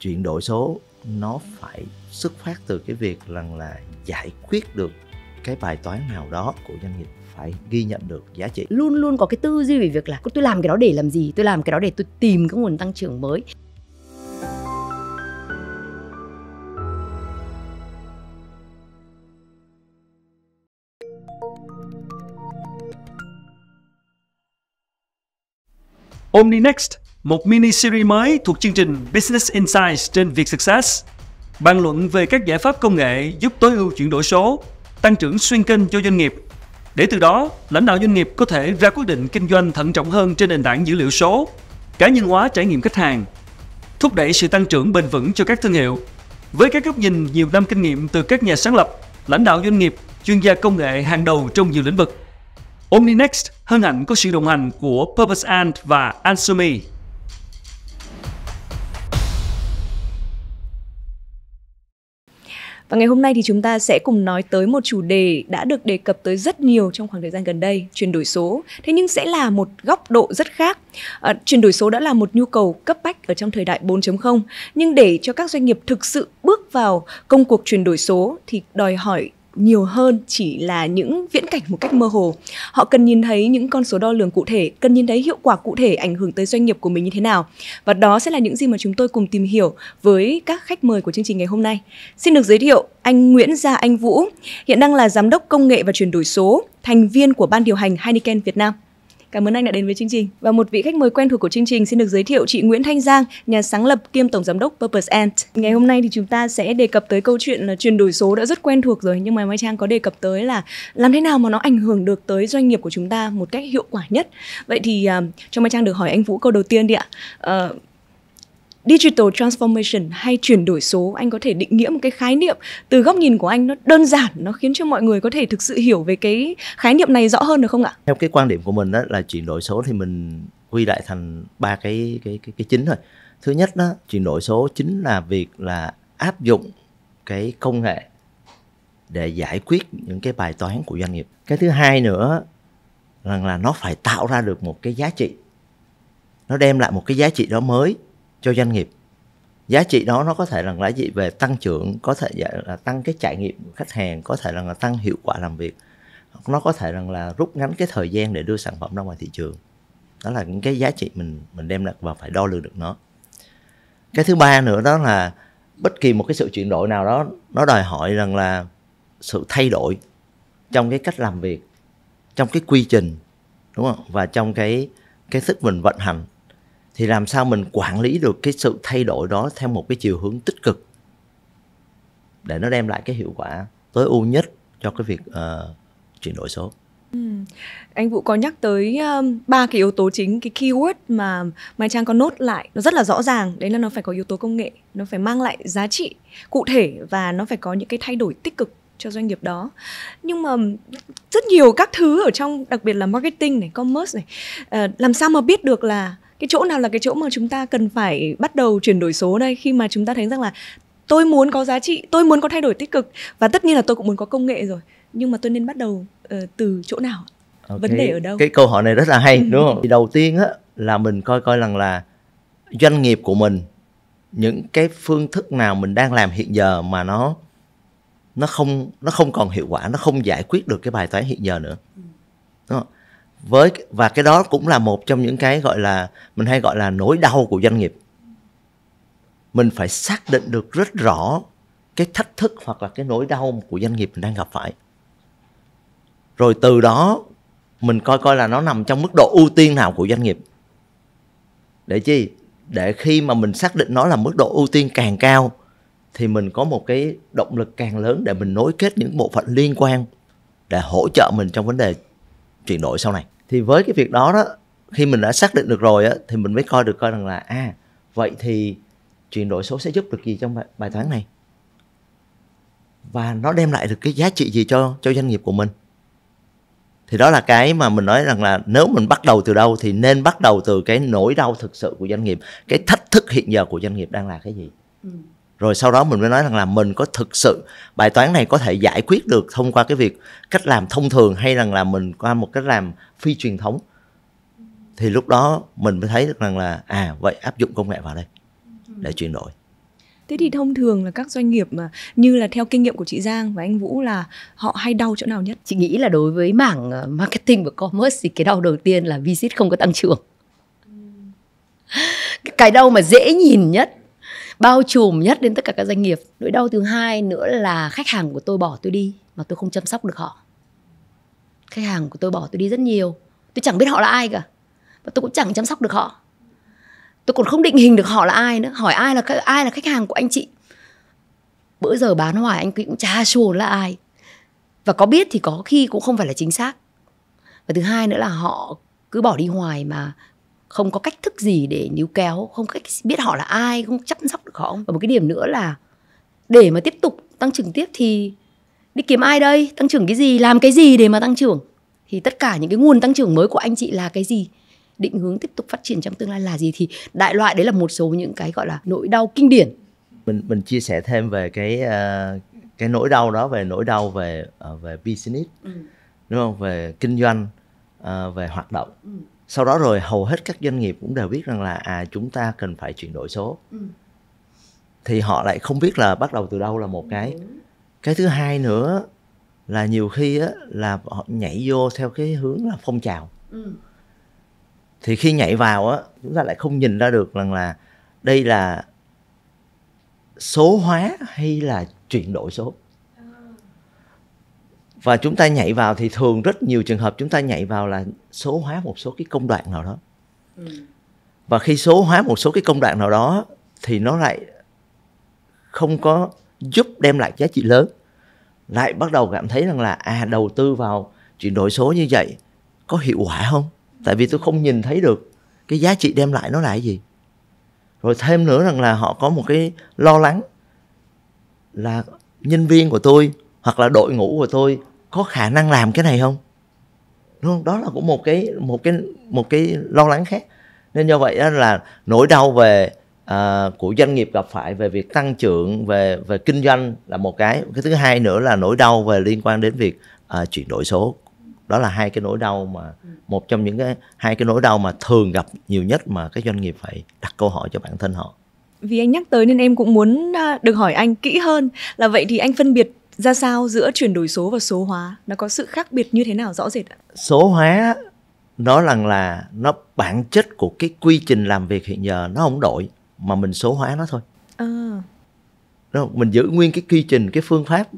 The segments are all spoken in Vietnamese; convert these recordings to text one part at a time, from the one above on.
chuyển đổi số nó phải xuất phát từ cái việc rằng là, giải quyết được cái bài toán nào đó của doanh nghiệp phải ghi nhận được giá trị luôn luôn có cái tư duy về việc là tôi làm cái đó để làm gì tôi làm cái đó để tôi tìm cái nguồn tăng trưởng mới Omni Next một mini series mới thuộc chương trình Business Insights trên Việt Success, bàn luận về các giải pháp công nghệ giúp tối ưu chuyển đổi số, tăng trưởng xuyên kênh cho doanh nghiệp. Để từ đó, lãnh đạo doanh nghiệp có thể ra quyết định kinh doanh thận trọng hơn trên nền tảng dữ liệu số, cá nhân hóa trải nghiệm khách hàng, thúc đẩy sự tăng trưởng bền vững cho các thương hiệu. Với các góc nhìn nhiều năm kinh nghiệm từ các nhà sáng lập, lãnh đạo doanh nghiệp, chuyên gia công nghệ hàng đầu trong nhiều lĩnh vực, OmniNext hân hạnh có sự đồng hành của Purpose Ant và Ansumi. Và ngày hôm nay thì chúng ta sẽ cùng nói tới một chủ đề đã được đề cập tới rất nhiều trong khoảng thời gian gần đây, chuyển đổi số. Thế nhưng sẽ là một góc độ rất khác. À, chuyển đổi số đã là một nhu cầu cấp bách ở trong thời đại 4.0, nhưng để cho các doanh nghiệp thực sự bước vào công cuộc chuyển đổi số thì đòi hỏi nhiều hơn chỉ là những viễn cảnh một cách mơ hồ. Họ cần nhìn thấy những con số đo lường cụ thể, cần nhìn thấy hiệu quả cụ thể ảnh hưởng tới doanh nghiệp của mình như thế nào. Và đó sẽ là những gì mà chúng tôi cùng tìm hiểu với các khách mời của chương trình ngày hôm nay. Xin được giới thiệu anh Nguyễn Gia Anh Vũ, hiện đang là giám đốc công nghệ và chuyển đổi số, thành viên của ban điều hành Heineken Việt Nam. Cảm ơn anh đã đến với chương trình. Và một vị khách mời quen thuộc của chương trình xin được giới thiệu chị Nguyễn Thanh Giang, nhà sáng lập kiêm tổng giám đốc Purpose Ant. Ngày hôm nay thì chúng ta sẽ đề cập tới câu chuyện là chuyển đổi số đã rất quen thuộc rồi nhưng mà Mai Trang có đề cập tới là làm thế nào mà nó ảnh hưởng được tới doanh nghiệp của chúng ta một cách hiệu quả nhất. Vậy thì uh, cho Mai Trang được hỏi anh Vũ câu đầu tiên đi ạ. Uh, digital transformation hay chuyển đổi số anh có thể định nghĩa một cái khái niệm từ góc nhìn của anh nó đơn giản nó khiến cho mọi người có thể thực sự hiểu về cái khái niệm này rõ hơn được không ạ theo cái quan điểm của mình đó là chuyển đổi số thì mình quy lại thành ba cái cái cái, cái chính thôi thứ nhất đó chuyển đổi số chính là việc là áp dụng cái công nghệ để giải quyết những cái bài toán của doanh nghiệp cái thứ hai nữa rằng là nó phải tạo ra được một cái giá trị nó đem lại một cái giá trị đó mới cho doanh nghiệp giá trị đó nó có thể là giá trị về tăng trưởng có thể là tăng cái trải nghiệm của khách hàng có thể là tăng hiệu quả làm việc nó có thể rằng là rút ngắn cái thời gian để đưa sản phẩm ra ngoài thị trường đó là những cái giá trị mình mình đem lại và phải đo lường được nó cái thứ ba nữa đó là bất kỳ một cái sự chuyển đổi nào đó nó đòi hỏi rằng là sự thay đổi trong cái cách làm việc trong cái quy trình đúng không và trong cái cái sức mình vận hành thì làm sao mình quản lý được cái sự thay đổi đó theo một cái chiều hướng tích cực để nó đem lại cái hiệu quả tối ưu nhất cho cái việc uh, chuyển đổi số. Ừ. Anh Vũ có nhắc tới ba um, cái yếu tố chính cái keyword mà Mai Trang có nốt lại nó rất là rõ ràng đấy là nó phải có yếu tố công nghệ nó phải mang lại giá trị cụ thể và nó phải có những cái thay đổi tích cực cho doanh nghiệp đó nhưng mà rất nhiều các thứ ở trong đặc biệt là marketing này commerce này uh, làm sao mà biết được là cái chỗ nào là cái chỗ mà chúng ta cần phải bắt đầu chuyển đổi số đây khi mà chúng ta thấy rằng là tôi muốn có giá trị tôi muốn có thay đổi tích cực và tất nhiên là tôi cũng muốn có công nghệ rồi nhưng mà tôi nên bắt đầu uh, từ chỗ nào okay. vấn đề ở đâu cái câu hỏi này rất là hay ừ. đúng không thì đầu tiên á là mình coi coi rằng là doanh nghiệp của mình những cái phương thức nào mình đang làm hiện giờ mà nó nó không nó không còn hiệu quả nó không giải quyết được cái bài toán hiện giờ nữa ừ. đúng không? với và cái đó cũng là một trong những cái gọi là mình hay gọi là nỗi đau của doanh nghiệp mình phải xác định được rất rõ cái thách thức hoặc là cái nỗi đau của doanh nghiệp mình đang gặp phải rồi từ đó mình coi coi là nó nằm trong mức độ ưu tiên nào của doanh nghiệp để chi để khi mà mình xác định nó là mức độ ưu tiên càng cao thì mình có một cái động lực càng lớn để mình nối kết những bộ phận liên quan để hỗ trợ mình trong vấn đề chuyển đổi sau này thì với cái việc đó đó khi mình đã xác định được rồi á, thì mình mới coi được coi rằng là à vậy thì chuyển đổi số sẽ giúp được gì trong bài, bài toán này và nó đem lại được cái giá trị gì cho cho doanh nghiệp của mình thì đó là cái mà mình nói rằng là nếu mình bắt đầu từ đâu thì nên bắt đầu từ cái nỗi đau thực sự của doanh nghiệp cái thách thức hiện giờ của doanh nghiệp đang là cái gì ừ rồi sau đó mình mới nói rằng là mình có thực sự bài toán này có thể giải quyết được thông qua cái việc cách làm thông thường hay rằng là mình qua một cách làm phi truyền thống thì lúc đó mình mới thấy được rằng là à vậy áp dụng công nghệ vào đây để chuyển đổi Thế thì thông thường là các doanh nghiệp mà như là theo kinh nghiệm của chị Giang và anh Vũ là họ hay đau chỗ nào nhất? Chị nghĩ là đối với mảng ờ, marketing và commerce thì cái đau đầu tiên là visit không có tăng trưởng. Ừ. Cái đau mà dễ nhìn nhất bao trùm nhất đến tất cả các doanh nghiệp nỗi đau thứ hai nữa là khách hàng của tôi bỏ tôi đi mà tôi không chăm sóc được họ khách hàng của tôi bỏ tôi đi rất nhiều tôi chẳng biết họ là ai cả và tôi cũng chẳng chăm sóc được họ tôi còn không định hình được họ là ai nữa hỏi ai là ai là khách hàng của anh chị bữa giờ bán hoài anh cũng chả sure là ai và có biết thì có khi cũng không phải là chính xác và thứ hai nữa là họ cứ bỏ đi hoài mà không có cách thức gì để níu kéo không cách biết họ là ai không chăm sóc được họ và một cái điểm nữa là để mà tiếp tục tăng trưởng tiếp thì đi kiếm ai đây tăng trưởng cái gì làm cái gì để mà tăng trưởng thì tất cả những cái nguồn tăng trưởng mới của anh chị là cái gì định hướng tiếp tục phát triển trong tương lai là gì thì đại loại đấy là một số những cái gọi là nỗi đau kinh điển mình mình chia sẻ thêm về cái uh, cái nỗi đau đó về nỗi đau về uh, về business ừ. đúng không về kinh doanh uh, về hoạt động ừ sau đó rồi hầu hết các doanh nghiệp cũng đều biết rằng là à chúng ta cần phải chuyển đổi số ừ. thì họ lại không biết là bắt đầu từ đâu là một ừ. cái ừ. cái thứ hai nữa là nhiều khi á, là họ nhảy vô theo cái hướng là phong trào ừ. thì khi nhảy vào á chúng ta lại không nhìn ra được rằng là đây là số hóa hay là chuyển đổi số và chúng ta nhảy vào thì thường rất nhiều trường hợp chúng ta nhảy vào là số hóa một số cái công đoạn nào đó ừ. và khi số hóa một số cái công đoạn nào đó thì nó lại không có giúp đem lại giá trị lớn lại bắt đầu cảm thấy rằng là à đầu tư vào chuyển đổi số như vậy có hiệu quả không tại vì tôi không nhìn thấy được cái giá trị đem lại nó là cái gì rồi thêm nữa rằng là họ có một cái lo lắng là nhân viên của tôi hoặc là đội ngũ của tôi có khả năng làm cái này không đúng không đó là cũng một cái một cái một cái lo lắng khác nên do vậy đó là nỗi đau về uh, của doanh nghiệp gặp phải về việc tăng trưởng về về kinh doanh là một cái cái thứ hai nữa là nỗi đau về liên quan đến việc uh, chuyển đổi số đó là hai cái nỗi đau mà một trong những cái hai cái nỗi đau mà thường gặp nhiều nhất mà các doanh nghiệp phải đặt câu hỏi cho bản thân họ vì anh nhắc tới nên em cũng muốn à, được hỏi anh kỹ hơn là vậy thì anh phân biệt ra sao giữa chuyển đổi số và số hóa nó có sự khác biệt như thế nào rõ rệt ạ số hóa nó rằng là nó bản chất của cái quy trình làm việc hiện giờ nó không đổi mà mình số hóa nó thôi à. Đúng không? mình giữ nguyên cái quy trình cái phương pháp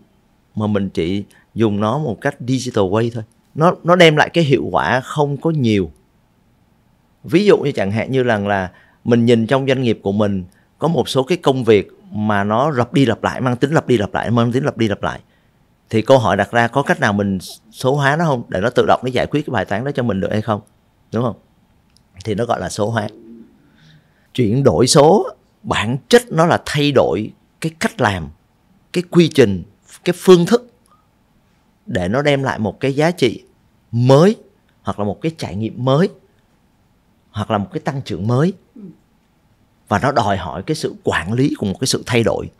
mà mình chỉ dùng nó một cách digital way thôi nó nó đem lại cái hiệu quả không có nhiều ví dụ như chẳng hạn như rằng là, là mình nhìn trong doanh nghiệp của mình có một số cái công việc mà nó lặp đi lặp lại mang tính lặp đi lặp lại mang tính lặp đi lặp lại thì câu hỏi đặt ra có cách nào mình số hóa nó không để nó tự động nó giải quyết cái bài toán đó cho mình được hay không đúng không thì nó gọi là số hóa chuyển đổi số bản chất nó là thay đổi cái cách làm cái quy trình cái phương thức để nó đem lại một cái giá trị mới hoặc là một cái trải nghiệm mới hoặc là một cái tăng trưởng mới và nó đòi hỏi cái sự quản lý cùng một cái sự thay đổi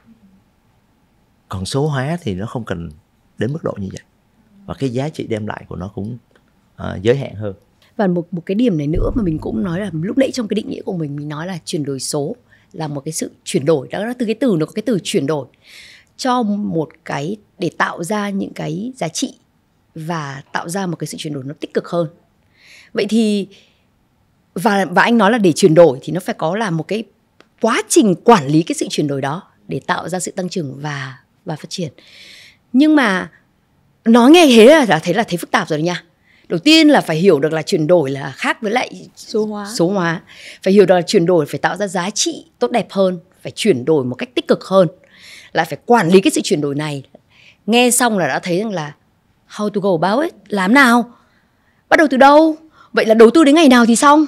còn số hóa thì nó không cần đến mức độ như vậy và cái giá trị đem lại của nó cũng uh, giới hạn hơn và một một cái điểm này nữa mà mình cũng nói là lúc nãy trong cái định nghĩa của mình mình nói là chuyển đổi số là một cái sự chuyển đổi đó là từ cái từ nó có cái từ chuyển đổi cho một cái để tạo ra những cái giá trị và tạo ra một cái sự chuyển đổi nó tích cực hơn vậy thì và và anh nói là để chuyển đổi thì nó phải có là một cái quá trình quản lý cái sự chuyển đổi đó để tạo ra sự tăng trưởng và và phát triển nhưng mà nói nghe thế là, là thấy là thấy phức tạp rồi nha đầu tiên là phải hiểu được là chuyển đổi là khác với lại số hóa số hóa phải hiểu được là chuyển đổi phải tạo ra giá trị tốt đẹp hơn phải chuyển đổi một cách tích cực hơn lại phải quản lý cái sự chuyển đổi này nghe xong là đã thấy rằng là how to go báo ấy làm nào bắt đầu từ đâu vậy là đầu tư đến ngày nào thì xong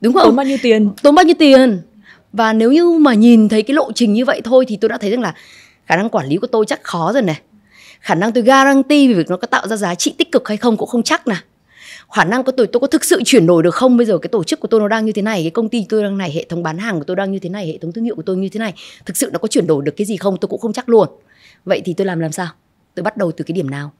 đúng không tốn bao nhiêu tiền tốn bao nhiêu tiền và nếu như mà nhìn thấy cái lộ trình như vậy thôi thì tôi đã thấy rằng là khả năng quản lý của tôi chắc khó rồi này khả năng tôi guarantee về việc nó có tạo ra giá trị tích cực hay không cũng không chắc nè khả năng của tôi tôi có thực sự chuyển đổi được không bây giờ cái tổ chức của tôi nó đang như thế này cái công ty tôi đang này hệ thống bán hàng của tôi đang như thế này hệ thống thương hiệu của tôi như thế này thực sự nó có chuyển đổi được cái gì không tôi cũng không chắc luôn vậy thì tôi làm làm sao tôi bắt đầu từ cái điểm nào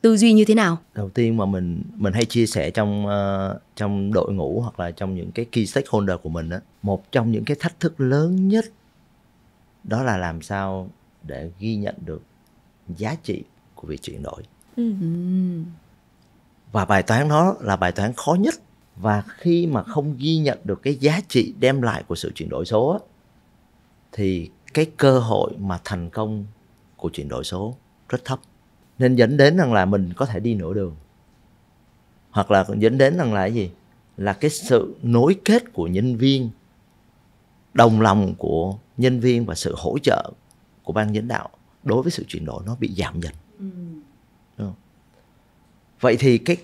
tư duy như thế nào đầu tiên mà mình mình hay chia sẻ trong uh, trong đội ngũ hoặc là trong những cái key stakeholder của mình á một trong những cái thách thức lớn nhất đó là làm sao để ghi nhận được giá trị của việc chuyển đổi ừ. và bài toán đó là bài toán khó nhất và khi mà không ghi nhận được cái giá trị đem lại của sự chuyển đổi số thì cái cơ hội mà thành công của chuyển đổi số rất thấp nên dẫn đến rằng là mình có thể đi nửa đường hoặc là dẫn đến rằng là cái gì là cái sự nối kết của nhân viên đồng lòng của nhân viên và sự hỗ trợ của ban dẫn đạo đối với sự chuyển đổi nó bị giảm dần ừ. vậy thì cái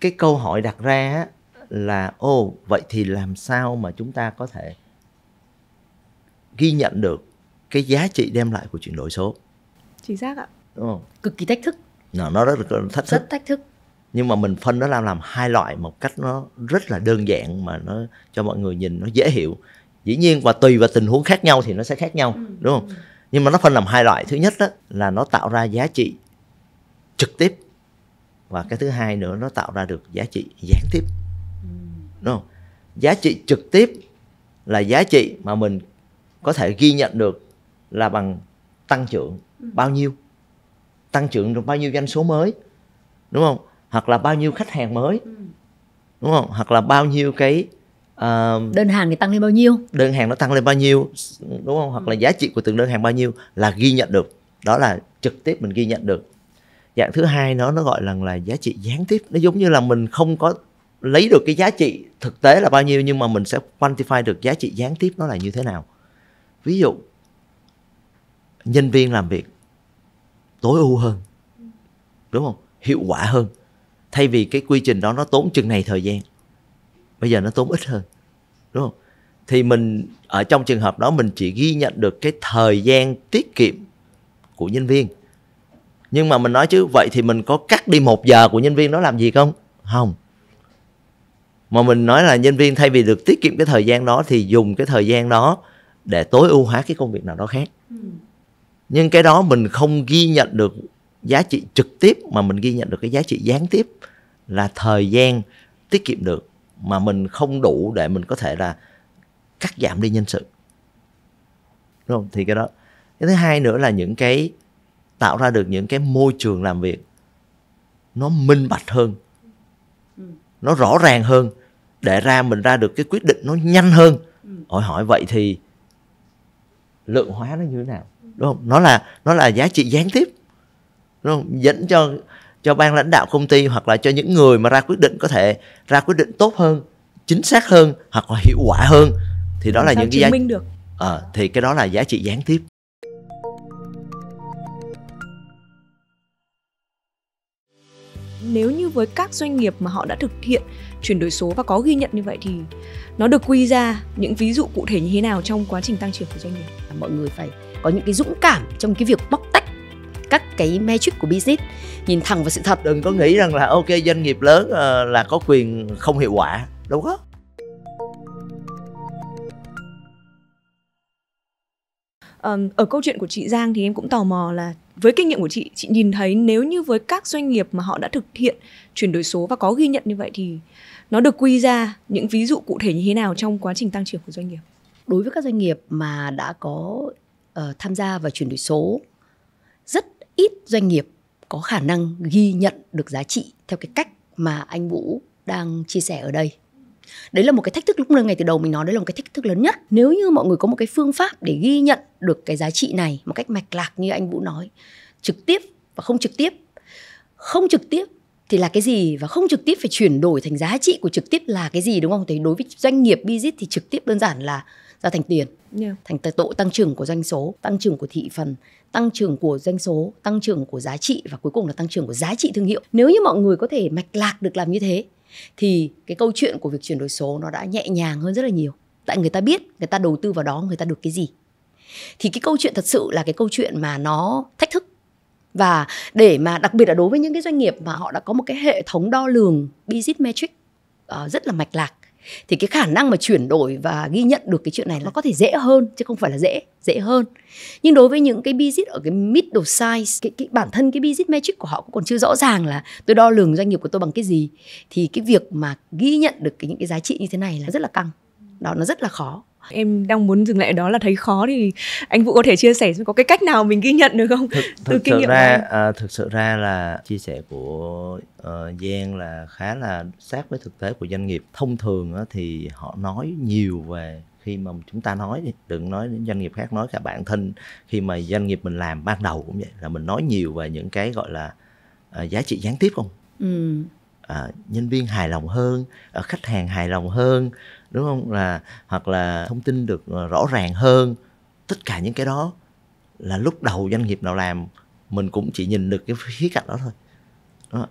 cái câu hỏi đặt ra là ô vậy thì làm sao mà chúng ta có thể ghi nhận được cái giá trị đem lại của chuyển đổi số chính xác ạ đúng không cực kỳ thách thức nó nó rất là thách thức rất thách thức nhưng mà mình phân nó làm làm hai loại một cách nó rất là đơn giản mà nó cho mọi người nhìn nó dễ hiểu dĩ nhiên và tùy vào tình huống khác nhau thì nó sẽ khác nhau ừ. đúng không ừ. nhưng mà nó phân làm hai loại thứ nhất đó là nó tạo ra giá trị trực tiếp và cái thứ hai nữa nó tạo ra được giá trị gián tiếp ừ. đúng không giá trị trực tiếp là giá trị mà mình có thể ghi nhận được là bằng tăng trưởng ừ. bao nhiêu tăng trưởng được bao nhiêu doanh số mới đúng không hoặc là bao nhiêu khách hàng mới ừ. đúng không hoặc là bao nhiêu cái uh, đơn hàng thì tăng lên bao nhiêu đơn hàng nó tăng lên bao nhiêu đúng không hoặc là ừ. giá trị của từng đơn hàng bao nhiêu là ghi nhận được đó là trực tiếp mình ghi nhận được dạng thứ hai nó nó gọi là là giá trị gián tiếp nó giống như là mình không có lấy được cái giá trị thực tế là bao nhiêu nhưng mà mình sẽ quantify được giá trị gián tiếp nó là như thế nào ví dụ nhân viên làm việc tối ưu hơn đúng không hiệu quả hơn thay vì cái quy trình đó nó tốn chừng này thời gian bây giờ nó tốn ít hơn đúng không thì mình ở trong trường hợp đó mình chỉ ghi nhận được cái thời gian tiết kiệm của nhân viên nhưng mà mình nói chứ vậy thì mình có cắt đi một giờ của nhân viên đó làm gì không không mà mình nói là nhân viên thay vì được tiết kiệm cái thời gian đó thì dùng cái thời gian đó để tối ưu hóa cái công việc nào đó khác ừ nhưng cái đó mình không ghi nhận được giá trị trực tiếp mà mình ghi nhận được cái giá trị gián tiếp là thời gian tiết kiệm được mà mình không đủ để mình có thể là cắt giảm đi nhân sự đúng không thì cái đó cái thứ hai nữa là những cái tạo ra được những cái môi trường làm việc nó minh bạch hơn nó rõ ràng hơn để ra mình ra được cái quyết định nó nhanh hơn hỏi ừ. hỏi vậy thì lượng hóa nó như thế nào đúng không nó là nó là giá trị gián tiếp đúng không dẫn cho cho ban lãnh đạo công ty hoặc là cho những người mà ra quyết định có thể ra quyết định tốt hơn chính xác hơn hoặc là hiệu quả hơn thì đó Làm là những cái giá minh được à, thì cái đó là giá trị gián tiếp nếu như với các doanh nghiệp mà họ đã thực hiện chuyển đổi số và có ghi nhận như vậy thì nó được quy ra những ví dụ cụ thể như thế nào trong quá trình tăng trưởng của doanh nghiệp mọi người phải có những cái dũng cảm trong cái việc bóc tách các cái metric của business nhìn thẳng vào sự thật đừng có nghĩ rằng là ok doanh nghiệp lớn ờ, là có quyền không hiệu quả đâu có ở câu chuyện của chị Giang thì em cũng tò mò là với kinh nghiệm của chị chị nhìn thấy nếu như với các doanh nghiệp mà họ đã thực hiện chuyển đổi số và có ghi nhận như vậy thì nó được quy ra những ví dụ cụ thể như thế nào trong quá trình tăng trưởng của doanh nghiệp đối với các doanh nghiệp mà đã có uh, tham gia vào chuyển đổi số rất ít doanh nghiệp có khả năng ghi nhận được giá trị theo cái cách mà anh vũ đang chia sẻ ở đây đấy là một cái thách thức lúc ngay từ đầu mình nói đấy là một cái thách thức lớn nhất nếu như mọi người có một cái phương pháp để ghi nhận được cái giá trị này một cách mạch lạc như anh vũ nói trực tiếp và không trực tiếp không trực tiếp thì là cái gì và không trực tiếp phải chuyển đổi thành giá trị của trực tiếp là cái gì đúng không? Thì đối với doanh nghiệp business thì trực tiếp đơn giản là ra thành tiền yeah. Dạ. thành độ tăng trưởng của doanh số tăng trưởng của thị phần tăng trưởng của doanh số tăng trưởng của giá trị và cuối cùng là tăng trưởng của giá trị thương hiệu nếu như mọi người có thể mạch lạc được làm như thế thì cái câu chuyện của việc chuyển đổi số nó đã nhẹ nhàng hơn rất là nhiều tại người ta biết người ta đầu tư vào đó người ta được cái gì thì cái câu chuyện thật sự là cái câu chuyện mà nó thách thức và để mà đặc biệt là đối với những cái doanh nghiệp mà họ đã có một cái hệ thống đo lường business metric uh, rất là mạch lạc thì cái khả năng mà chuyển đổi và ghi nhận được cái chuyện này nó có thể dễ hơn chứ không phải là dễ dễ hơn nhưng đối với những cái business ở cái middle size cái, cái bản thân cái business metric của họ cũng còn chưa rõ ràng là tôi đo lường doanh nghiệp của tôi bằng cái gì thì cái việc mà ghi nhận được cái, những cái giá trị như thế này là rất là căng đó nó rất là khó em đang muốn dừng lại ở đó là thấy khó thì anh vũ có thể chia sẻ có cái cách nào mình ghi nhận được không thực, thực từ kinh nghiệm ra à, thực sự ra là chia sẻ của uh, giang là khá là sát với thực tế của doanh nghiệp thông thường á, thì họ nói nhiều về khi mà chúng ta nói đừng nói đến doanh nghiệp khác nói cả bản thân khi mà doanh nghiệp mình làm ban đầu cũng vậy là mình nói nhiều về những cái gọi là uh, giá trị gián tiếp không ừ. à, nhân viên hài lòng hơn à, khách hàng hài lòng hơn đúng không là hoặc là thông tin được ờ, rõ ràng hơn tất cả những cái đó là lúc đầu doanh nghiệp nào làm mình cũng chỉ nhìn được cái khía cạnh đó thôi đó.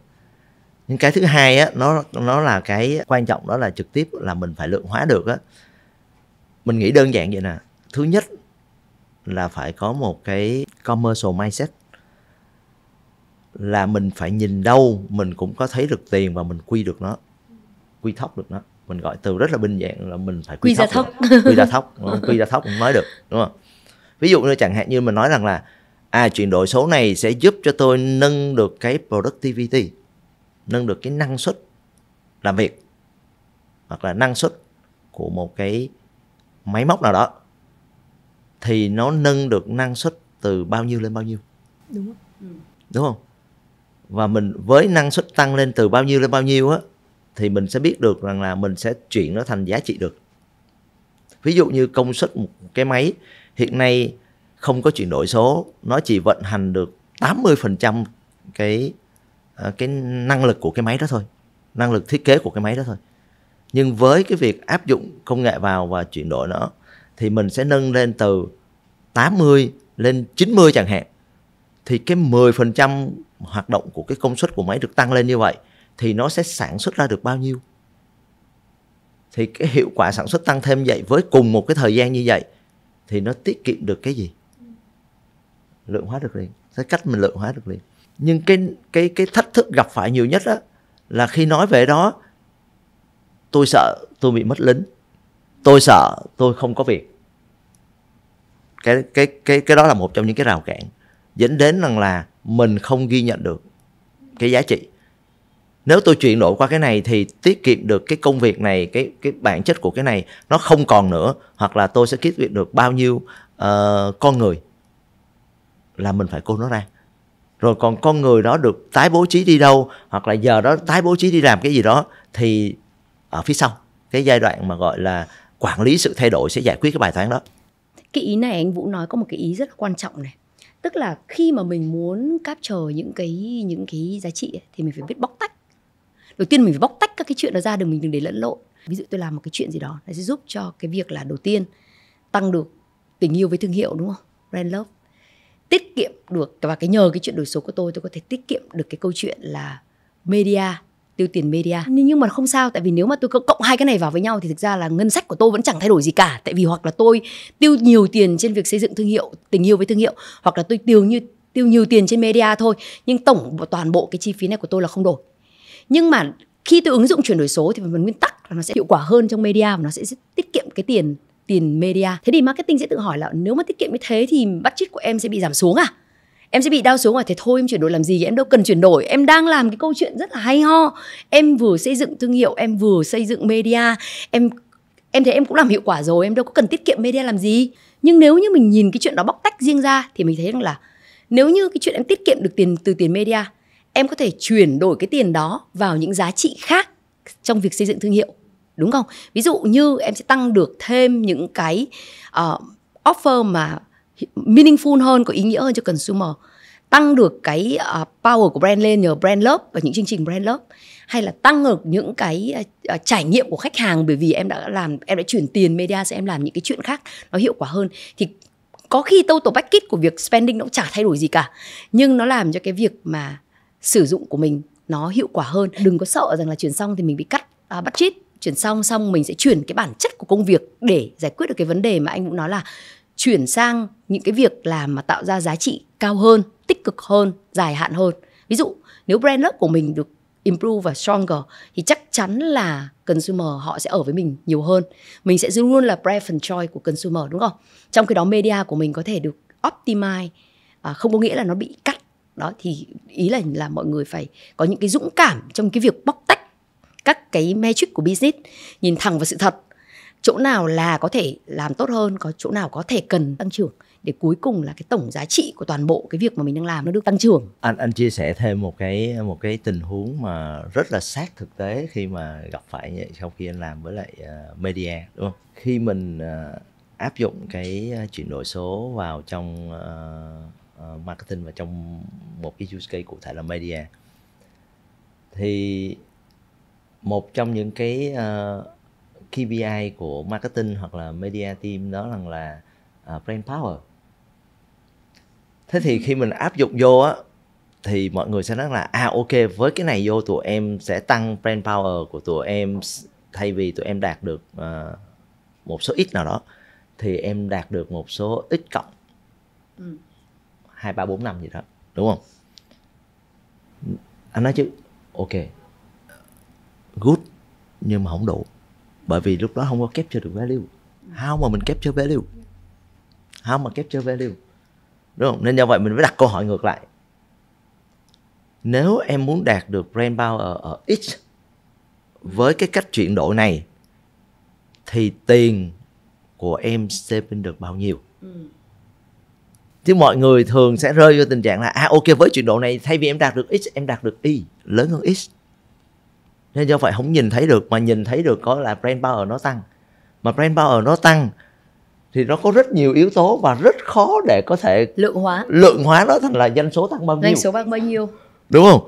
nhưng cái thứ hai á nó nó là cái quan trọng đó là trực tiếp là mình phải lượng hóa được á mình nghĩ đơn giản vậy nè thứ nhất là phải có một cái commercial mindset là mình phải nhìn đâu mình cũng có thấy được tiền và mình quy được nó quy thóc được nó mình gọi từ rất là bình dạng là mình phải quy, quy ra thóc quy ra thóc quy ra thóc cũng mới được đúng không ví dụ như chẳng hạn như mình nói rằng là à chuyển đổi số này sẽ giúp cho tôi nâng được cái productivity nâng được cái năng suất làm việc hoặc là năng suất của một cái máy móc nào đó thì nó nâng được năng suất từ bao nhiêu lên bao nhiêu đúng không ừ. đúng không và mình với năng suất tăng lên từ bao nhiêu lên bao nhiêu á thì mình sẽ biết được rằng là mình sẽ chuyển nó thành giá trị được ví dụ như công suất một cái máy hiện nay không có chuyển đổi số nó chỉ vận hành được 80% cái à, cái năng lực của cái máy đó thôi năng lực thiết kế của cái máy đó thôi nhưng với cái việc áp dụng công nghệ vào và chuyển đổi nó thì mình sẽ nâng lên từ 80 lên 90 chẳng hạn thì cái 10% hoạt động của cái công suất của máy được tăng lên như vậy thì nó sẽ sản xuất ra được bao nhiêu thì cái hiệu quả sản xuất tăng thêm vậy với cùng một cái thời gian như vậy thì nó tiết kiệm được cái gì lượng hóa được liền cái cách mình lượng hóa được liền nhưng cái cái cái thách thức gặp phải nhiều nhất đó là khi nói về đó tôi sợ tôi bị mất lính tôi sợ tôi không có việc cái cái cái cái đó là một trong những cái rào cản dẫn đến rằng là mình không ghi nhận được cái giá trị nếu tôi chuyển đổi qua cái này thì tiết kiệm được cái công việc này cái cái bản chất của cái này nó không còn nữa hoặc là tôi sẽ tiết kiệm được bao nhiêu uh, con người là mình phải cô nó ra rồi còn con người đó được tái bố trí đi đâu hoặc là giờ đó tái bố trí đi làm cái gì đó thì ở phía sau cái giai đoạn mà gọi là quản lý sự thay đổi sẽ giải quyết cái bài toán đó cái ý này anh vũ nói có một cái ý rất là quan trọng này tức là khi mà mình muốn capture những cái những cái giá trị thì mình phải biết bóc tách đầu tiên mình phải bóc tách các cái chuyện đó ra đừng mình đừng để lẫn lộn ví dụ tôi làm một cái chuyện gì đó nó sẽ giúp cho cái việc là đầu tiên tăng được tình yêu với thương hiệu đúng không brand love tiết kiệm được và cái nhờ cái chuyện đổi số của tôi tôi có thể tiết kiệm được cái câu chuyện là media tiêu tiền media nhưng mà không sao tại vì nếu mà tôi cộng hai cái này vào với nhau thì thực ra là ngân sách của tôi vẫn chẳng thay đổi gì cả tại vì hoặc là tôi tiêu nhiều tiền trên việc xây dựng thương hiệu tình yêu với thương hiệu hoặc là tôi tiêu như tiêu nhiều tiền trên media thôi nhưng tổng toàn bộ cái chi phí này của tôi là không đổi nhưng mà khi tôi ứng dụng chuyển đổi số thì về nguyên tắc là nó sẽ hiệu quả hơn trong media và nó sẽ tiết kiệm cái tiền tiền media thế thì marketing sẽ tự hỏi là nếu mà tiết kiệm như thế thì bắt chít của em sẽ bị giảm xuống à em sẽ bị đau xuống à thế thôi em chuyển đổi làm gì em đâu cần chuyển đổi em đang làm cái câu chuyện rất là hay ho em vừa xây dựng thương hiệu em vừa xây dựng media em em thấy em cũng làm hiệu quả rồi em đâu có cần tiết kiệm media làm gì nhưng nếu như mình nhìn cái chuyện đó bóc tách riêng ra thì mình thấy rằng là nếu như cái chuyện em tiết kiệm được tiền từ tiền media em có thể chuyển đổi cái tiền đó vào những giá trị khác trong việc xây dựng thương hiệu đúng không ví dụ như em sẽ tăng được thêm những cái uh, offer mà meaningful hơn có ý nghĩa hơn cho consumer tăng được cái uh, power của brand lên nhờ brand love và những chương trình brand love hay là tăng được những cái uh, trải nghiệm của khách hàng bởi vì em đã làm em đã chuyển tiền media sẽ em làm những cái chuyện khác nó hiệu quả hơn thì có khi total package của việc spending nó cũng chả thay đổi gì cả nhưng nó làm cho cái việc mà sử dụng của mình nó hiệu quả hơn đừng có sợ rằng là chuyển xong thì mình bị cắt à, bắt chít chuyển xong xong mình sẽ chuyển cái bản chất của công việc để giải quyết được cái vấn đề mà anh cũng nói là chuyển sang những cái việc làm mà tạo ra giá trị cao hơn tích cực hơn dài hạn hơn ví dụ nếu brand lớp của mình được improve và stronger thì chắc chắn là consumer họ sẽ ở với mình nhiều hơn mình sẽ giữ luôn là preference choice của consumer đúng không trong khi đó media của mình có thể được optimize à, không có nghĩa là nó bị cắt đó thì ý là là mọi người phải có những cái dũng cảm trong cái việc bóc tách các cái metric của business nhìn thẳng vào sự thật chỗ nào là có thể làm tốt hơn có chỗ nào có thể cần tăng trưởng để cuối cùng là cái tổng giá trị của toàn bộ cái việc mà mình đang làm nó được tăng trưởng anh anh chia sẻ thêm một cái một cái tình huống mà rất là sát thực tế khi mà gặp phải vậy sau khi anh làm với lại ờ, media đúng không khi mình ờ, áp dụng cái ờ, chuyển đổi số vào trong uh, uh, marketing và trong một cái use case cụ thể là media thì một trong những cái uh, ờ, KPI của marketing hoặc là media team đó rằng là uh, brand power thế thì khi mình áp dụng vô á thì mọi người sẽ nói là à ok với cái này vô tụi em sẽ tăng brand power của tụi em thay vì tụi em đạt được uh, một số ít nào đó thì em đạt được một số ít cộng ừ hai ba bốn năm gì đó đúng không anh nói chứ ok good nhưng mà không đủ bởi vì lúc đó không có capture được value how mà mình capture value how mà capture value đúng không nên do vậy mình mới đặt câu hỏi ngược lại nếu em muốn đạt được brand power ở, x với cái cách chuyển đổi này thì tiền của em sẽ bên được bao nhiêu ừ chứ mọi người thường sẽ rơi vô tình trạng là à ok với chuyển độ này thay vì em đạt được x em đạt được y lớn hơn x nên do vậy không nhìn thấy được mà nhìn thấy được có là brand power nó tăng mà brand power nó tăng thì nó có rất nhiều yếu tố và rất khó để có thể lượng hóa lượng hóa nó thành là doanh số tăng bao nhiêu doanh số tăng bao nhiêu đúng không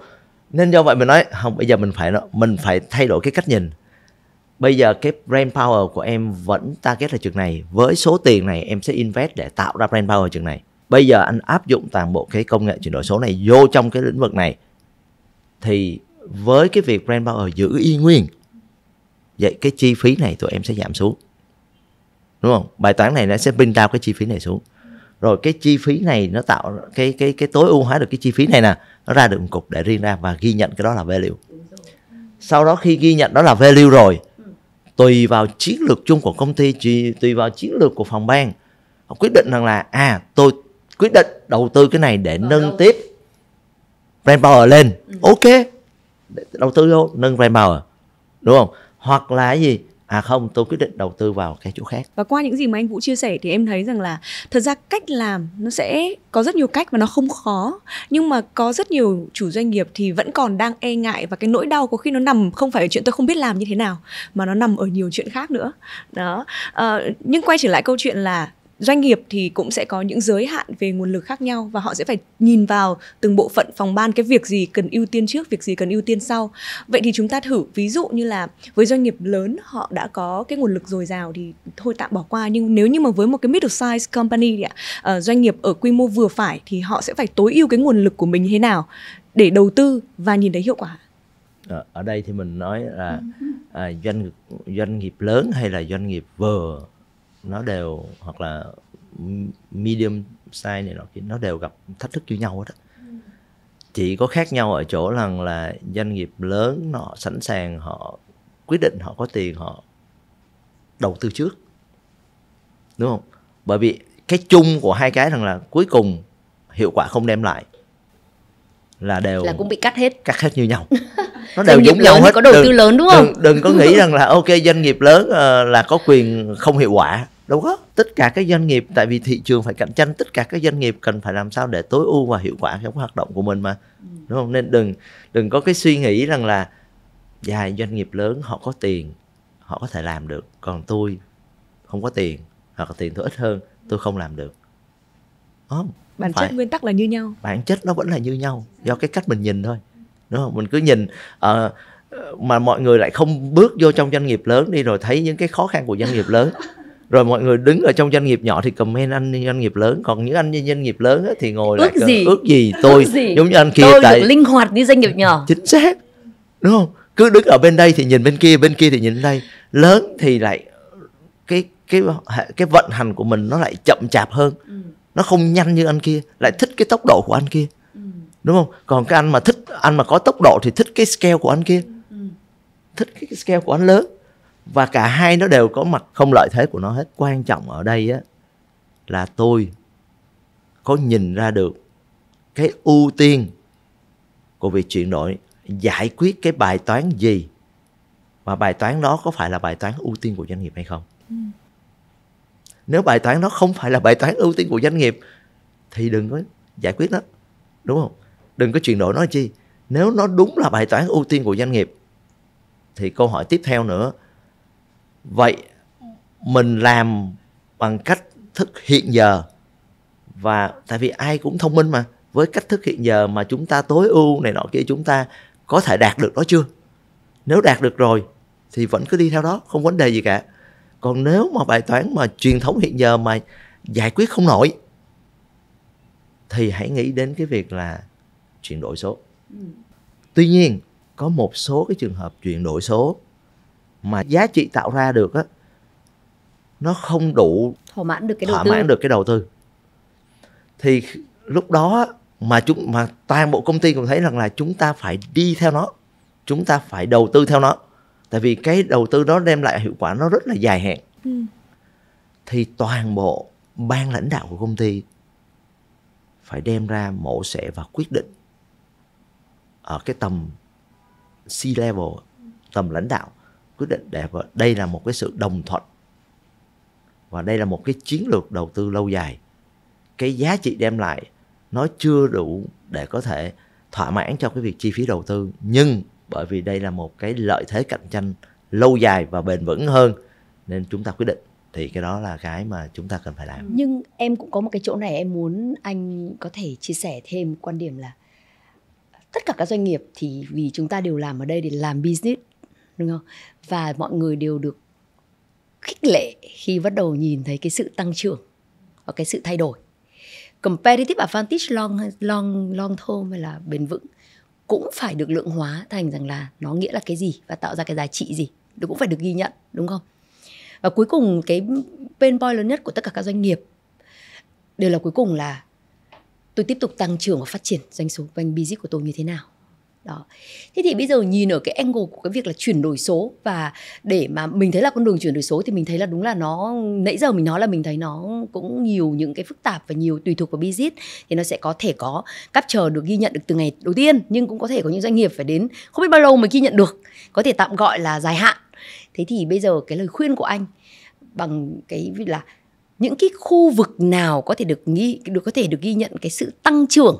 nên do vậy mình nói không bây giờ mình phải mình phải thay đổi cái cách nhìn bây giờ cái brand power của em vẫn target là trường này với số tiền này em sẽ invest để tạo ra brand power trường này bây giờ anh áp dụng toàn bộ cái công nghệ chuyển đổi số này vô trong cái lĩnh vực này thì với cái việc brand power giữ y nguyên vậy cái chi phí này tụi em sẽ giảm xuống đúng không bài toán này nó sẽ bring down cái chi phí này xuống rồi cái chi phí này nó tạo cái cái cái tối ưu hóa được cái chi phí này nè nó ra được một cục để riêng ra và ghi nhận cái đó là value sau đó khi ghi nhận đó là value rồi tùy vào chiến lược chung của công ty tùy vào chiến lược của phòng ban họ quyết định rằng là à tôi quyết định đầu tư cái này để Vào nâng đâu? tiếp brand power lên ừ. ok đầu tư vô nâng brand power đúng không hoặc là gì à không tôi quyết định đầu tư vào cái chỗ khác và qua những gì mà anh vũ chia sẻ thì em thấy rằng là thật ra cách làm nó sẽ có rất nhiều cách và nó không khó nhưng mà có rất nhiều chủ doanh nghiệp thì vẫn còn đang e ngại và cái nỗi đau có khi nó nằm không phải ở chuyện tôi không biết làm như thế nào mà nó nằm ở nhiều chuyện khác nữa đó à, nhưng quay trở lại câu chuyện là doanh nghiệp thì cũng sẽ có những giới hạn về nguồn lực khác nhau và họ sẽ phải nhìn vào từng bộ phận phòng ban cái việc gì cần ưu tiên trước việc gì cần ưu tiên sau vậy thì chúng ta thử ví dụ như là với doanh nghiệp lớn họ đã có cái nguồn lực dồi dào thì thôi tạm bỏ qua nhưng nếu như mà với một cái middle size company thì ạ à, doanh nghiệp ở quy mô vừa phải thì họ sẽ phải tối ưu cái nguồn lực của mình như thế nào để đầu tư và nhìn thấy hiệu quả ờ, ở đây thì mình nói là ừ. à, doanh doanh nghiệp lớn hay là doanh nghiệp vừa nó đều hoặc là medium size này nó nó đều gặp thách thức như nhau hết á ừ. chỉ có khác nhau ở chỗ rằng là doanh nghiệp lớn họ sẵn sàng họ quyết định họ có tiền họ đầu tư trước đúng không bởi vì cái chung của hai cái rằng là cuối cùng hiệu quả không đem lại là đều là cũng bị cắt hết cắt hết như nhau nó đều giống nhau hết có đầu tư lớn đúng không đừng, đừng có nghĩ rằng là ok doanh nghiệp lớn uh, là có quyền không hiệu quả đâu có tất cả các doanh nghiệp tại vì thị trường phải cạnh tranh tất cả các doanh nghiệp cần phải làm sao để tối ưu và hiệu quả trong hoạt động của mình mà ừ. đúng không nên đừng đừng có cái suy nghĩ rằng là dài doanh nghiệp lớn họ có tiền họ có thể làm được còn tôi không có tiền hoặc là tiền tôi ít hơn tôi không làm được không bản phải. chất nguyên tắc là như nhau bản chất nó vẫn là như nhau do cái cách mình nhìn thôi đúng không mình cứ nhìn uh, mà mọi người lại không bước vô trong doanh nghiệp lớn đi rồi thấy những cái khó khăn của doanh nghiệp lớn rồi mọi người đứng ở trong doanh nghiệp nhỏ thì comment anh như doanh nghiệp lớn còn những anh như doanh nghiệp lớn thì ngồi ước lại cơ, gì ước gì tôi ước gì? giống như anh kia tôi tại linh hoạt như doanh nghiệp nhỏ chính xác đúng không cứ đứng ở bên đây thì nhìn bên kia bên kia thì nhìn đây lớn thì lại cái cái cái vận hành của mình nó lại chậm chạp hơn ừ. nó không nhanh như anh kia lại thích cái tốc độ của anh kia ừ. đúng không còn cái anh mà thích anh mà có tốc độ thì thích cái scale của anh kia ừ. thích cái scale của anh lớn và cả hai nó đều có mặt không lợi thế của nó hết quan trọng ở đây á là tôi có nhìn ra được cái ưu tiên của việc chuyển đổi giải quyết cái bài toán gì và bài toán đó có phải là bài toán ưu tiên của doanh nghiệp hay không ừ. nếu bài toán đó không phải là bài toán ưu tiên của doanh nghiệp thì đừng có giải quyết nó đúng không đừng có chuyển đổi nó chi nếu nó đúng là bài toán ưu tiên của doanh nghiệp thì câu hỏi tiếp theo nữa vậy mình làm bằng cách thức hiện giờ và tại vì ai cũng thông minh mà với cách thức hiện giờ mà chúng ta tối ưu này nọ kia chúng ta có thể đạt được đó chưa nếu đạt được rồi thì vẫn cứ đi theo đó không vấn đề gì cả còn nếu mà bài toán mà truyền thống hiện giờ mà giải quyết không nổi thì hãy nghĩ đến cái việc là chuyển đổi số ừ. tuy nhiên có một số cái trường hợp chuyển đổi số mà giá trị tạo ra được á nó không đủ thỏa mãn được cái đầu tư. được cái đầu tư thì lúc đó mà chúng mà toàn bộ công ty cũng thấy rằng là chúng ta phải đi theo nó chúng ta phải đầu tư theo nó tại vì cái đầu tư đó đem lại hiệu quả nó rất là dài hạn ừ. thì toàn bộ ban lãnh đạo của công ty phải đem ra mổ xẻ và quyết định ở cái tầm C level tầm lãnh đạo quyết định đẹp và đây là một cái sự đồng thuận và đây là một cái chiến lược đầu tư lâu dài cái giá trị đem lại nó chưa đủ để có thể thỏa mãn cho cái việc chi phí đầu tư nhưng bởi vì đây là một cái lợi thế cạnh tranh lâu dài và bền vững hơn nên chúng ta quyết định thì cái đó là cái mà chúng ta cần phải làm nhưng em cũng có một cái chỗ này em muốn anh có thể chia sẻ thêm quan điểm là tất cả các doanh nghiệp thì vì chúng ta đều làm ở đây để làm business đúng không và mọi người đều được khích lệ khi bắt đầu nhìn thấy cái sự tăng trưởng và cái sự thay đổi competitive advantage long long long term hay là bền vững cũng phải được lượng hóa thành rằng là nó nghĩa là cái gì và tạo ra cái giá trị gì nó cũng phải được ghi nhận đúng không và cuối cùng cái pain point lớn nhất của tất cả các doanh nghiệp đều là cuối cùng là tôi tiếp tục tăng trưởng và phát triển doanh số doanh business của tôi như thế nào đó thế thì bây giờ nhìn ở cái angle của cái việc là chuyển đổi số và để mà mình thấy là con đường chuyển đổi số thì mình thấy là đúng là nó nãy giờ mình nói là mình thấy nó cũng nhiều những cái phức tạp và nhiều tùy thuộc vào business thì nó sẽ có thể có chờ được ghi nhận được từ ngày đầu tiên nhưng cũng có thể có những doanh nghiệp phải đến không biết bao lâu mới ghi nhận được có thể tạm gọi là dài hạn thế thì bây giờ cái lời khuyên của anh bằng cái là những cái khu vực nào có thể được ghi được có thể được ghi nhận cái sự tăng trưởng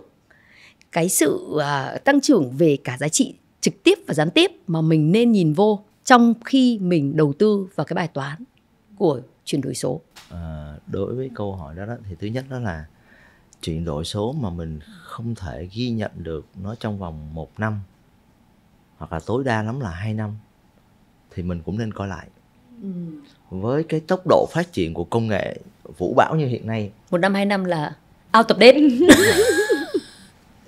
cái sự uh, tăng trưởng về cả giá trị trực tiếp và gián tiếp mà mình nên nhìn vô trong khi mình đầu tư vào cái bài toán của chuyển đổi số à, đối với câu hỏi đó, đó thì thứ nhất đó là chuyển đổi số mà mình không thể ghi nhận được nó trong vòng một năm hoặc là tối đa lắm là hai năm thì mình cũng nên coi lại ừ. với cái tốc độ phát triển của công nghệ vũ bão như hiện nay một năm hai năm là out of date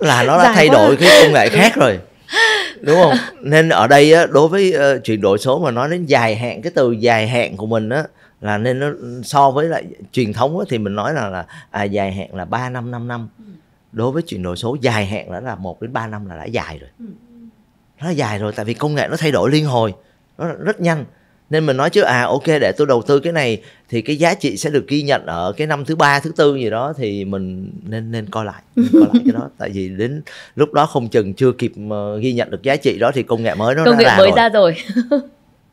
là nó đã Dài thay quá. đổi cái công nghệ khác rồi đúng không nên ở đây á, đối với uh, chuyển đổi số mà nói đến dài hạn cái từ dài hạn của mình á là nên nó so với lại truyền thống á, thì mình nói là là à, dài hạn là 3 năm 5 năm ừ. đối với chuyển đổi số dài hạn đó là 1 đến 3 năm là đã dài rồi ừ. nó dài rồi tại vì công nghệ nó thay đổi liên hồi nó rất nhanh nên mình nói chứ à ok để tôi đầu tư cái này thì cái giá trị sẽ được ghi nhận ở cái năm thứ ba thứ tư gì đó thì mình nên nên coi lại nên coi lại cái đó tại vì đến lúc đó không chừng chưa kịp ờ, ghi nhận được giá trị đó thì công nghệ mới nó công nghệ mới rồi. ra rồi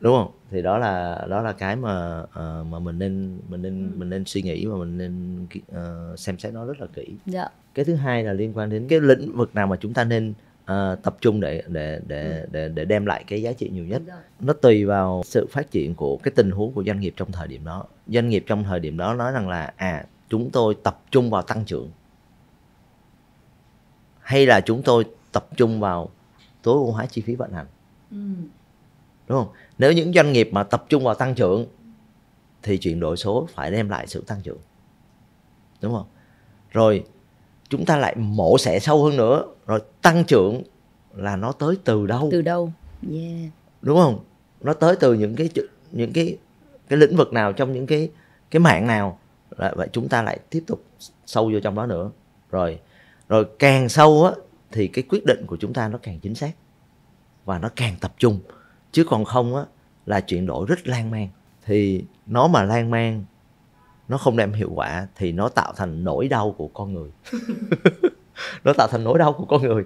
đúng không thì đó là đó là cái mà uh, mà mình nên mình nên ừ. mình nên suy nghĩ và mình nên uh, xem xét nó rất là kỹ dạ. cái thứ hai là liên quan đến cái lĩnh vực nào mà chúng ta nên à, tập trung để để để ừ. để để đem lại cái giá trị nhiều nhất nó tùy vào sự phát triển của cái tình huống của doanh nghiệp trong thời điểm đó doanh nghiệp trong thời điểm đó nói rằng là à chúng tôi tập trung vào tăng trưởng hay là chúng tôi tập trung vào tối ưu hóa chi phí vận hành ừ. đúng không nếu những doanh nghiệp mà tập trung vào tăng trưởng thì chuyển đổi số phải đem lại sự tăng trưởng đúng không rồi chúng ta lại mổ xẻ sâu hơn nữa rồi tăng trưởng là nó tới từ đâu từ đâu yeah. đúng không nó tới từ những cái những cái cái lĩnh vực nào trong những cái cái mạng nào là vậy chúng ta lại tiếp tục sâu vô trong đó nữa rồi rồi càng sâu á thì cái quyết định của chúng ta nó càng chính xác và nó càng tập trung chứ còn không á là chuyển đổi rất lan man thì nó mà lan man nó không đem hiệu quả thì nó tạo thành nỗi đau của con người nó tạo thành nỗi đau của con người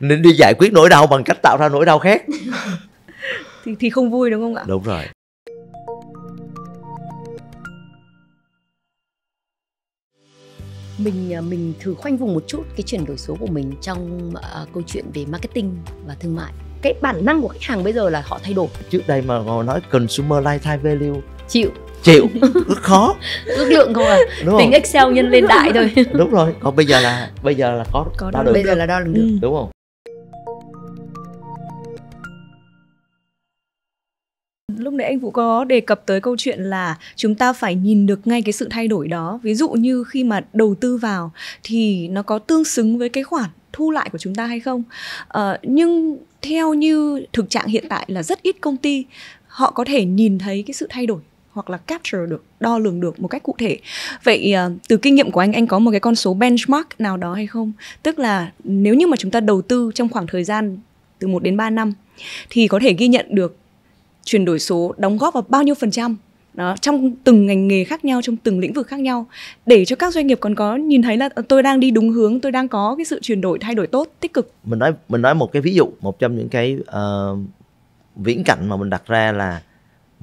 nên đi giải quyết nỗi đau bằng cách tạo ra nỗi đau khác thì thì không vui đúng không ạ đúng rồi mình à, mình thử khoanh vùng một chút cái chuyển đổi số của mình trong uh, câu chuyện về marketing và thương mại cái bản năng của khách hàng bây giờ là họ thay đổi trước đây mà nói consumer lifetime value chịu chịu ước khó ước lượng không à đúng tính không? excel nhân lên đại thôi đúng rồi còn bây giờ là bây giờ là có, có đo được bây giờ là đo được ừ. đúng không lúc nãy anh Vũ có đề cập tới câu chuyện là chúng ta phải nhìn được ngay cái sự thay đổi đó. Ví dụ như khi mà đầu tư vào thì nó có tương xứng với cái khoản thu lại của chúng ta hay không. À, nhưng theo như thực trạng hiện tại là rất ít công ty họ có thể nhìn thấy cái sự thay đổi hoặc là capture được đo lường được một cách cụ thể vậy ờ, từ kinh nghiệm của anh anh có một cái con số benchmark nào đó hay không tức là nếu như mà chúng ta đầu tư trong khoảng thời gian từ 1 đến 3 năm thì có thể ghi nhận được chuyển đổi số đóng góp vào bao nhiêu phần trăm đó, trong từng ngành nghề khác nhau trong từng lĩnh vực khác nhau để cho các doanh nghiệp còn có nhìn thấy là ờ, tôi đang đi đúng hướng tôi đang có cái sự chuyển đổi thay đổi tốt tích cực mình nói mình nói một cái ví dụ một trong những cái uh, viễn cảnh mà mình đặt ra là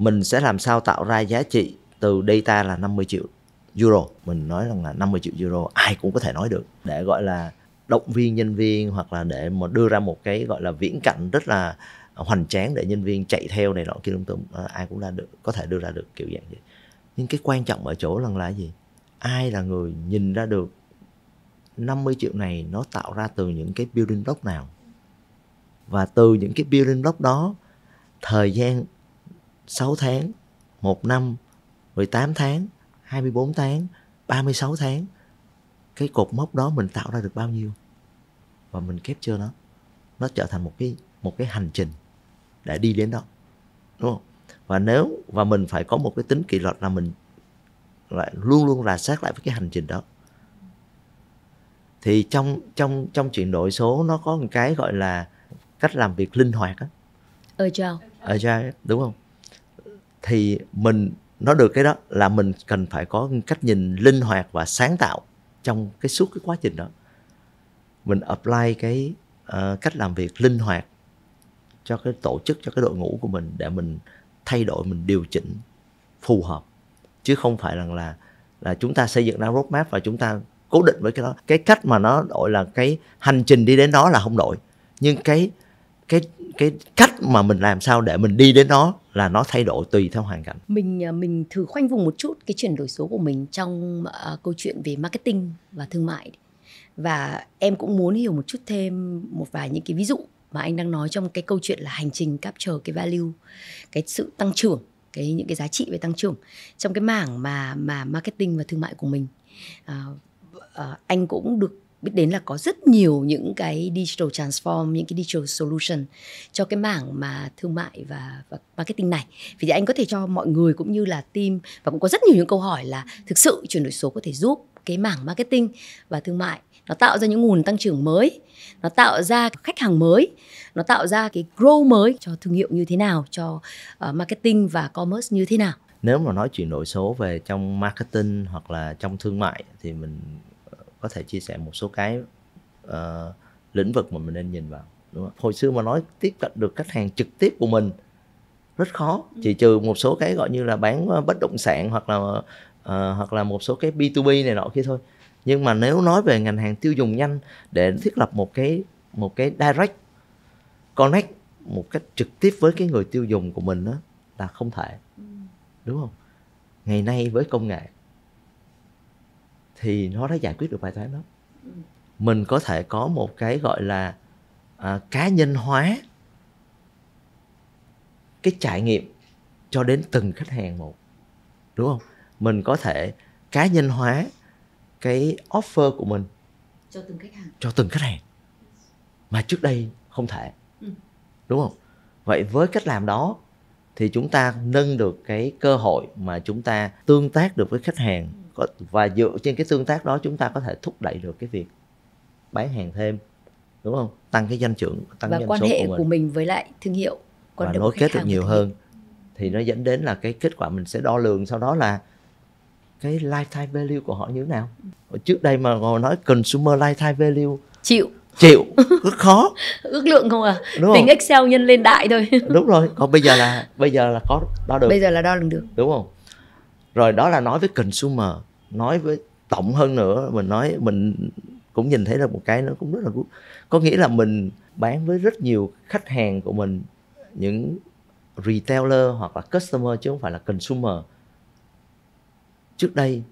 mình sẽ làm sao tạo ra giá trị từ data là 50 triệu euro mình nói rằng là 50 triệu euro ai cũng có thể nói được để gọi là động viên nhân viên hoặc là để mà đưa ra một cái gọi là viễn cảnh rất là hoành tráng để nhân viên chạy theo này nọ kia lung tung ờ, ai cũng ra được có thể đưa ra được kiểu dạng vậy nhưng cái quan trọng ở chỗ rằng là gì ai là người nhìn ra được 50 triệu này nó tạo ra từ những cái building block nào và từ những cái building block đó thời gian 6 tháng, 1 năm, 18 tháng, 24 tháng, 36 tháng. Cái cột mốc đó mình tạo ra được bao nhiêu? Và mình kép chưa nó. Nó trở thành một cái một cái hành trình để đi đến đó. Đúng không? Và nếu và mình phải có một cái tính kỷ luật là mình lại luôn luôn là sát lại với cái hành trình đó. Thì trong trong trong chuyển đổi số nó có một cái gọi là cách làm việc linh hoạt á. Agile. Agile đúng không? thì mình nó được cái đó là mình cần phải có cách nhìn linh hoạt và sáng tạo trong cái suốt cái quá trình đó mình apply cái uh, cách làm việc linh hoạt cho cái tổ chức cho cái đội ngũ của mình để mình thay đổi mình điều chỉnh phù hợp chứ không phải rằng là là chúng ta xây dựng ra roadmap và chúng ta cố định với cái đó cái cách mà nó đổi là cái hành trình đi đến đó là không đổi nhưng cái cái cái cách mà mình làm sao để mình đi đến nó là nó thay đổi tùy theo hoàn cảnh mình à, mình thử khoanh vùng một chút cái chuyển đổi số của mình trong uh, câu chuyện về marketing và thương mại và em cũng muốn hiểu một chút thêm một vài những cái ví dụ mà anh đang nói trong cái câu chuyện là hành trình capture cái value cái sự tăng trưởng cái những cái giá trị về tăng trưởng trong cái mảng mà mà marketing và thương mại của mình uh, uh, anh cũng được biết đến là có rất nhiều những cái digital transform những cái digital solution cho cái mảng mà thương mại và, và marketing này vì vậy anh có thể cho mọi người cũng như là team và cũng có rất nhiều những câu hỏi là thực sự chuyển đổi số có thể giúp cái mảng marketing và thương mại nó tạo ra những nguồn tăng trưởng mới nó tạo ra khách hàng mới nó tạo ra cái grow mới cho thương hiệu như thế nào cho uh, marketing và commerce như thế nào nếu mà nói chuyển đổi số về trong marketing hoặc là trong thương mại thì mình có thể chia sẻ một số cái uh, lĩnh vực mà mình nên nhìn vào đúng không? hồi xưa mà nói tiếp cận được khách hàng trực tiếp của mình rất khó ừ. chỉ trừ một số cái gọi như là bán ờ, bất động sản hoặc là uh, hoặc là một số cái B2B này nọ kia thôi nhưng mà nếu nói về ngành hàng tiêu dùng nhanh để thiết lập một cái một cái direct connect một cách trực tiếp với cái người tiêu dùng của mình đó là không thể ừ. đúng không ngày nay với công nghệ thì nó đã giải quyết được bài toán đó mình có thể có một cái gọi là à, cá nhân hóa cái trải nghiệm cho đến từng khách hàng một đúng không mình có thể cá nhân hóa cái offer của mình cho từng khách hàng cho từng khách hàng mà trước đây không thể ừ. đúng không vậy với cách làm đó thì chúng ta nâng được cái cơ hội mà chúng ta tương tác được với khách hàng ừ và, dựa trên cái tương tác đó chúng ta có thể thúc đẩy được cái việc bán hàng thêm đúng không tăng cái doanh trưởng tăng và doanh quan số hệ của mình. của mình với lại thương hiệu con và nối kết được nhiều hơn thì nó dẫn đến là cái kết quả mình sẽ đo lường sau đó là cái lifetime value của họ như thế nào trước đây mà ngồi nói consumer lifetime value chịu chịu rất khó ước lượng không à đúng tính không? excel nhân lên đại thôi đúng rồi còn bây giờ là bây giờ là có đo được bây giờ là đo lường được đúng không rồi đó là nói với consumer nói với tổng hơn nữa mình nói mình cũng nhìn thấy là một cái nó cũng rất là có nghĩa là mình bán với rất nhiều khách hàng của mình những retailer hoặc là customer chứ không phải là consumer trước đây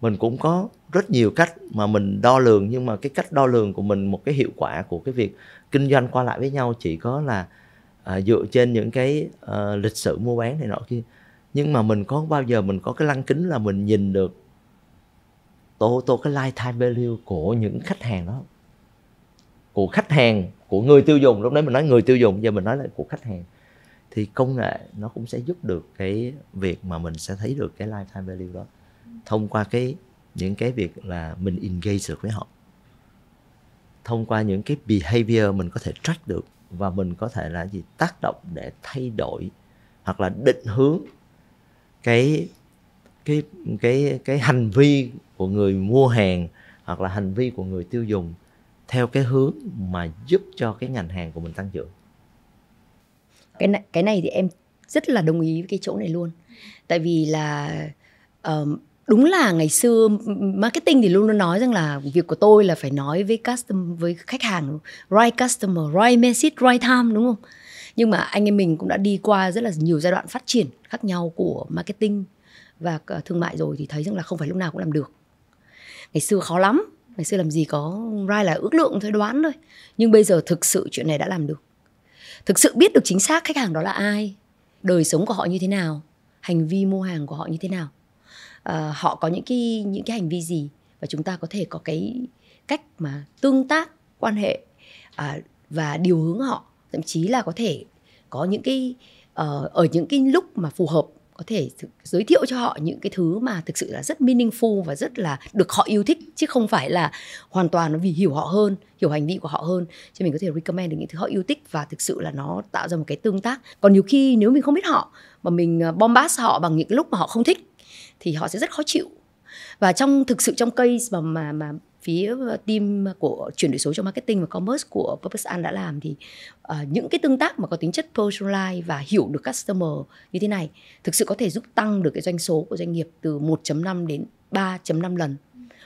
mình cũng có rất nhiều cách mà mình đo lường nhưng mà cái cách đo lường của mình một cái hiệu quả của cái việc kinh doanh qua lại với nhau chỉ có là à, dựa trên những cái à, lịch sử mua bán này nọ kia nhưng mà mình có bao giờ mình có cái lăng kính là mình nhìn được tô tô cái lifetime value của những khách hàng đó của khách hàng của người tiêu dùng lúc đấy mình nói người tiêu dùng giờ mình nói là của khách hàng thì công nghệ nó cũng sẽ giúp được cái việc mà mình sẽ thấy được cái lifetime value đó thông qua cái những cái việc là mình engage được với họ thông qua những cái behavior mình có thể track được và mình có thể là gì tác động để thay đổi hoặc là định hướng cái cái cái cái hành vi của người mua hàng hoặc là hành vi của người tiêu dùng theo cái hướng mà giúp cho cái ngành hàng của mình tăng trưởng cái này cái này thì em rất là đồng ý với cái chỗ này luôn tại vì là um, đúng là ngày xưa marketing thì luôn luôn nói rằng là việc của tôi là phải nói với custom với khách hàng right customer right message right time đúng không nhưng mà anh em mình cũng đã đi qua rất là nhiều giai đoạn phát triển khác nhau của marketing và ờ, thương mại rồi thì thấy rằng là không phải lúc nào cũng làm được ngày xưa khó lắm ngày xưa làm gì có rai là ước lượng thôi đoán thôi nhưng bây giờ thực sự chuyện này đã làm được thực sự biết được chính xác khách hàng đó là ai đời sống của họ như thế nào hành vi mua hàng của họ như thế nào à, họ có những cái những cái hành vi gì và chúng ta có thể có cái cách mà tương tác quan hệ à, và điều hướng họ thậm chí là có thể có những cái uh, ở những cái lúc mà phù hợp có thể giới thiệu cho họ những cái thứ mà thực sự là rất meaningful và rất là được họ yêu thích chứ không phải là hoàn toàn vì hiểu họ hơn hiểu hành vi của họ hơn cho mình có thể recommend được những thứ họ yêu thích và thực sự là nó tạo ra một cái tương tác còn nhiều khi nếu mình không biết họ mà mình à, bombast họ bằng những cái lúc mà họ không thích thì họ sẽ rất khó chịu và trong thực sự trong case mà mà mà phía team của chuyển đổi số trong marketing và commerce của Purpose An đã làm thì uh, những cái tương tác mà có tính chất personalize và hiểu được customer như thế này thực sự có thể giúp tăng được cái doanh số của doanh nghiệp từ 1.5 đến 3.5 lần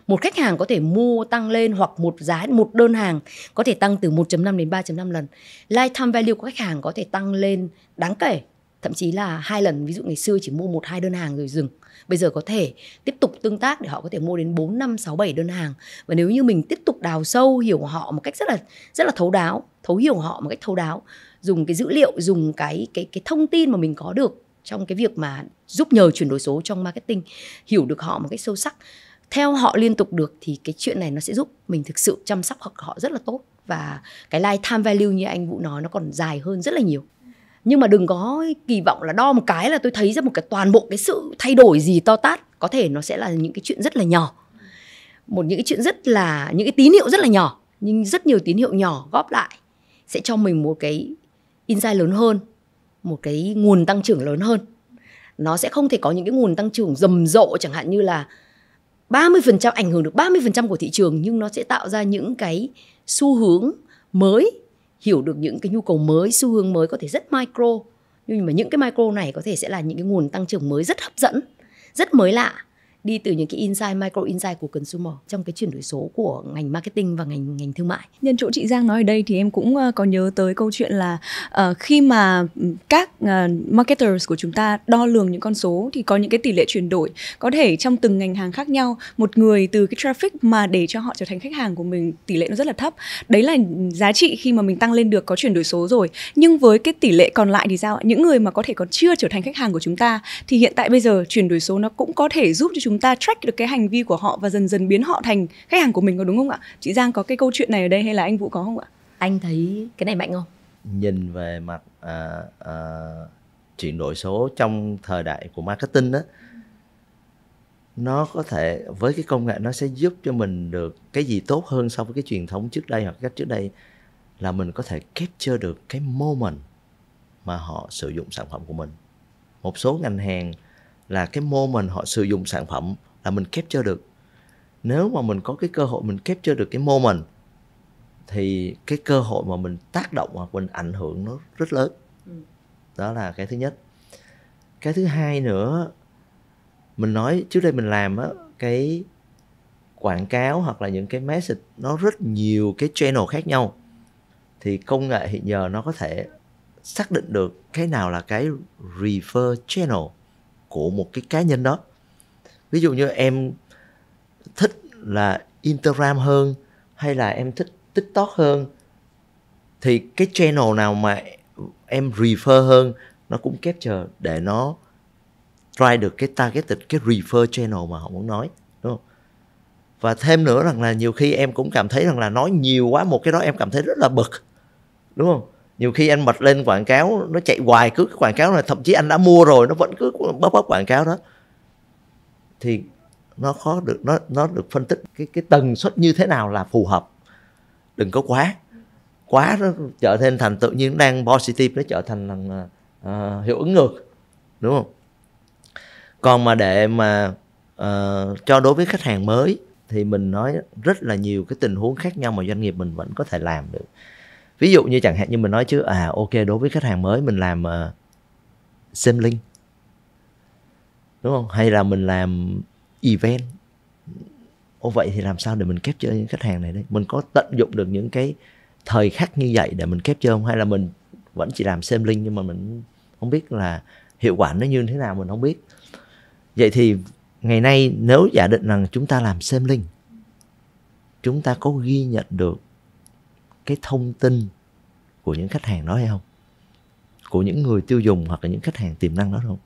một khách hàng có thể mua tăng lên hoặc một giá một đơn hàng có thể tăng từ 1.5 đến 3.5 lần lifetime value của khách hàng có thể tăng lên đáng kể thậm chí là hai lần ví dụ ngày xưa chỉ mua một hai đơn hàng rồi dừng bây giờ có thể tiếp tục tương tác để họ có thể mua đến 4 5 6 7 đơn hàng và nếu như mình tiếp tục đào sâu hiểu họ một cách rất là rất là thấu đáo, thấu hiểu họ một cách thấu đáo, dùng cái dữ liệu, dùng cái cái cái thông tin mà mình có được trong cái việc mà giúp nhờ chuyển đổi số trong marketing hiểu được họ một cách sâu sắc theo họ liên tục được thì cái chuyện này nó sẽ giúp mình thực sự chăm sóc họ rất là tốt và cái lifetime value như anh Vũ nói nó còn dài hơn rất là nhiều nhưng mà đừng có kỳ vọng là đo một cái là tôi thấy ra một cái toàn bộ cái sự thay đổi gì to tát có thể nó sẽ là những cái chuyện rất là nhỏ một những cái chuyện rất là những cái tín hiệu rất là nhỏ nhưng rất nhiều tín hiệu nhỏ góp lại sẽ cho mình một cái insight lớn hơn một cái nguồn tăng trưởng lớn hơn nó sẽ không thể có những cái nguồn tăng trưởng rầm rộ chẳng hạn như là 30% ảnh hưởng được 30% của thị trường nhưng nó sẽ tạo ra những cái xu hướng mới hiểu được những cái nhu cầu mới xu hướng mới có thể rất micro nhưng mà những cái micro này có thể sẽ là những cái nguồn tăng trưởng mới rất hấp dẫn rất mới lạ đi từ những cái insight micro insight của consumer trong cái chuyển đổi số của ngành marketing và ngành ngành thương mại nhân chỗ chị Giang nói ở đây thì em cũng ờ, có nhớ tới câu chuyện là uh, khi mà các uh, marketers của chúng ta đo lường những con số thì có những cái tỷ lệ chuyển đổi có thể trong từng ngành hàng khác nhau một người từ cái traffic mà để cho họ trở thành khách hàng của mình tỷ lệ nó rất là thấp đấy là giá trị khi mà mình tăng lên được có chuyển đổi số rồi nhưng với cái tỷ lệ còn lại thì sao những người mà có thể còn chưa trở thành khách hàng của chúng ta thì hiện tại bây giờ chuyển đổi số nó cũng có thể giúp cho chúng chúng ta track được cái hành vi của họ và dần dần biến họ thành khách hàng của mình có đúng không ạ chị giang có cái câu chuyện này ở đây hay là anh vũ có không ạ anh thấy cái này mạnh không nhìn về mặt à, à, chuyển đổi số trong thời đại của marketing đó nó có thể với cái công nghệ nó sẽ giúp cho mình được cái gì tốt hơn so với cái truyền thống trước đây hoặc cách trước đây là mình có thể capture được cái moment mà họ sử dụng sản phẩm của mình một số ngành hàng là cái mô mình họ sử dụng sản phẩm là mình kép capture được nếu mà mình có cái cơ hội mình kép capture được cái mô mình thì cái cơ hội mà mình tác động hoặc mình ảnh hưởng nó rất lớn ừ. đó là cái thứ nhất cái thứ hai nữa mình nói trước đây mình làm á cái quảng cáo hoặc là những cái message nó rất nhiều cái channel khác nhau thì công nghệ hiện giờ nó có thể xác định được cái nào là cái refer channel của một cái cá nhân đó ví dụ như em thích là Instagram hơn hay là em thích TikTok hơn thì cái channel nào mà em refer hơn nó cũng kép chờ để nó try được cái targeted cái refer channel mà họ muốn nói đúng không và thêm nữa rằng là nhiều khi em cũng cảm thấy rằng là nói nhiều quá một cái đó em cảm thấy rất là bực đúng không nhiều khi anh bật lên quảng cáo nó chạy hoài cứ cái quảng cáo này thậm chí anh đã mua rồi nó vẫn cứ bóp bóp quảng cáo đó thì nó khó được nó nó được phân tích cái cái tần suất như thế nào là phù hợp đừng có quá quá nó trở thành thành tự nhiên đang positive nó trở thành là ờ, uh, ờ, hiệu ứng ngược đúng không còn mà để mà uh, cho đối với khách hàng mới thì mình nói rất là nhiều cái tình huống khác nhau mà doanh nghiệp mình vẫn có thể làm được ví dụ như chẳng hạn như mình nói chứ à ok đối với khách hàng mới mình làm uh, ờ, xem link đúng không hay là mình làm event ô vậy thì làm sao để mình kép capture những khách hàng này đấy mình có tận dụng được những cái thời khắc như vậy để mình kép capture không hay là mình vẫn chỉ làm xem link nhưng mà mình không biết là hiệu quả nó như thế nào mình không biết vậy thì ngày nay nếu giả định rằng chúng ta làm xem link chúng ta có ghi nhận được cái thông tin của những khách hàng đó hay không của những người tiêu dùng hoặc là những khách hàng tiềm năng đó không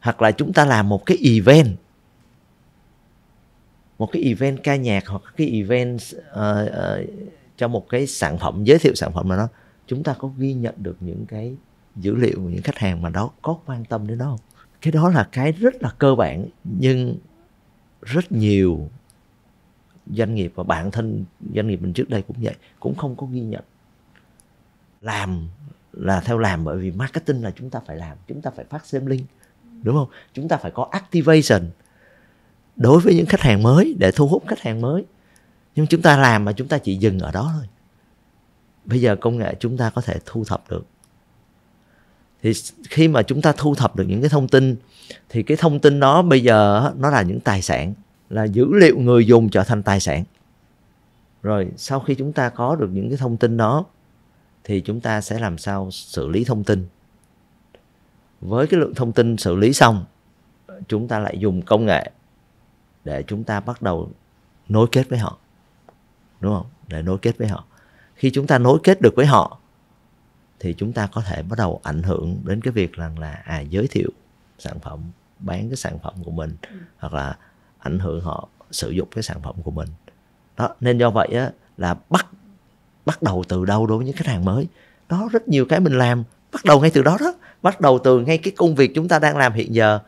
hoặc là chúng ta làm một cái event một cái event ca nhạc hoặc cái event uh, uh, cho một cái sản phẩm giới thiệu sản phẩm mà nó, chúng ta có ghi nhận được những cái dữ liệu của những khách hàng mà đó có quan tâm đến đó không cái đó là cái rất là cơ bản nhưng rất nhiều doanh nghiệp và bản thân doanh nghiệp mình trước đây cũng vậy cũng không có ghi nhận làm là theo làm bởi vì marketing là chúng ta phải làm chúng ta phải phát xem link đúng không chúng ta phải có activation đối với những khách hàng mới để thu hút khách hàng mới nhưng chúng ta làm mà chúng ta chỉ dừng ở đó thôi bây giờ công nghệ chúng ta có thể thu thập được thì khi mà chúng ta thu thập được những cái thông tin thì cái thông tin đó bây giờ nó là những tài sản là dữ liệu người dùng trở thành tài sản rồi sau khi chúng ta có được những cái thông tin đó thì chúng ta sẽ làm sao xử lý thông tin với cái lượng thông tin xử lý xong chúng ta lại dùng công nghệ để chúng ta bắt đầu nối kết với họ đúng không để nối kết với họ khi chúng ta nối kết được với họ thì chúng ta có thể bắt đầu ảnh hưởng đến cái việc rằng là à giới thiệu sản phẩm bán cái sản phẩm của mình hoặc là ảnh hưởng họ sử dụng cái sản phẩm của mình đó nên do vậy á, là bắt bắt đầu từ đâu đối với những khách hàng mới đó rất nhiều cái mình làm bắt đầu ngay từ đó đó bắt đầu từ ngay cái công việc chúng ta đang làm hiện giờ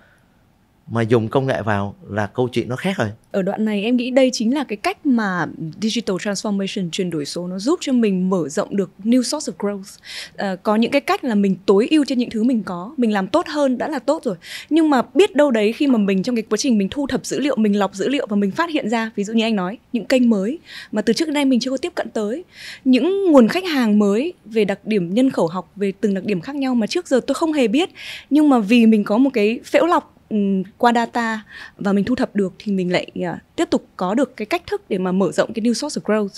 mà dùng công nghệ vào là câu chuyện nó khác rồi. Ở đoạn này em nghĩ đây chính là cái cách mà digital transformation chuyển đổi số nó giúp cho mình mở rộng được new source of growth. À, có những cái cách là mình tối ưu trên những thứ mình có, mình làm tốt hơn đã là tốt rồi. Nhưng mà biết đâu đấy khi mà mình trong cái quá trình mình thu thập dữ liệu, mình lọc dữ liệu và mình phát hiện ra, ví dụ như anh nói, những kênh mới mà từ trước đây mình chưa có tiếp cận tới, những nguồn khách hàng mới về đặc điểm nhân khẩu học về từng đặc điểm khác nhau mà trước giờ tôi không hề biết, nhưng mà vì mình có một cái phễu lọc Ừ, qua data và mình thu thập được thì mình lại uh, tiếp tục có được cái cách thức để mà mở rộng cái new source of growth.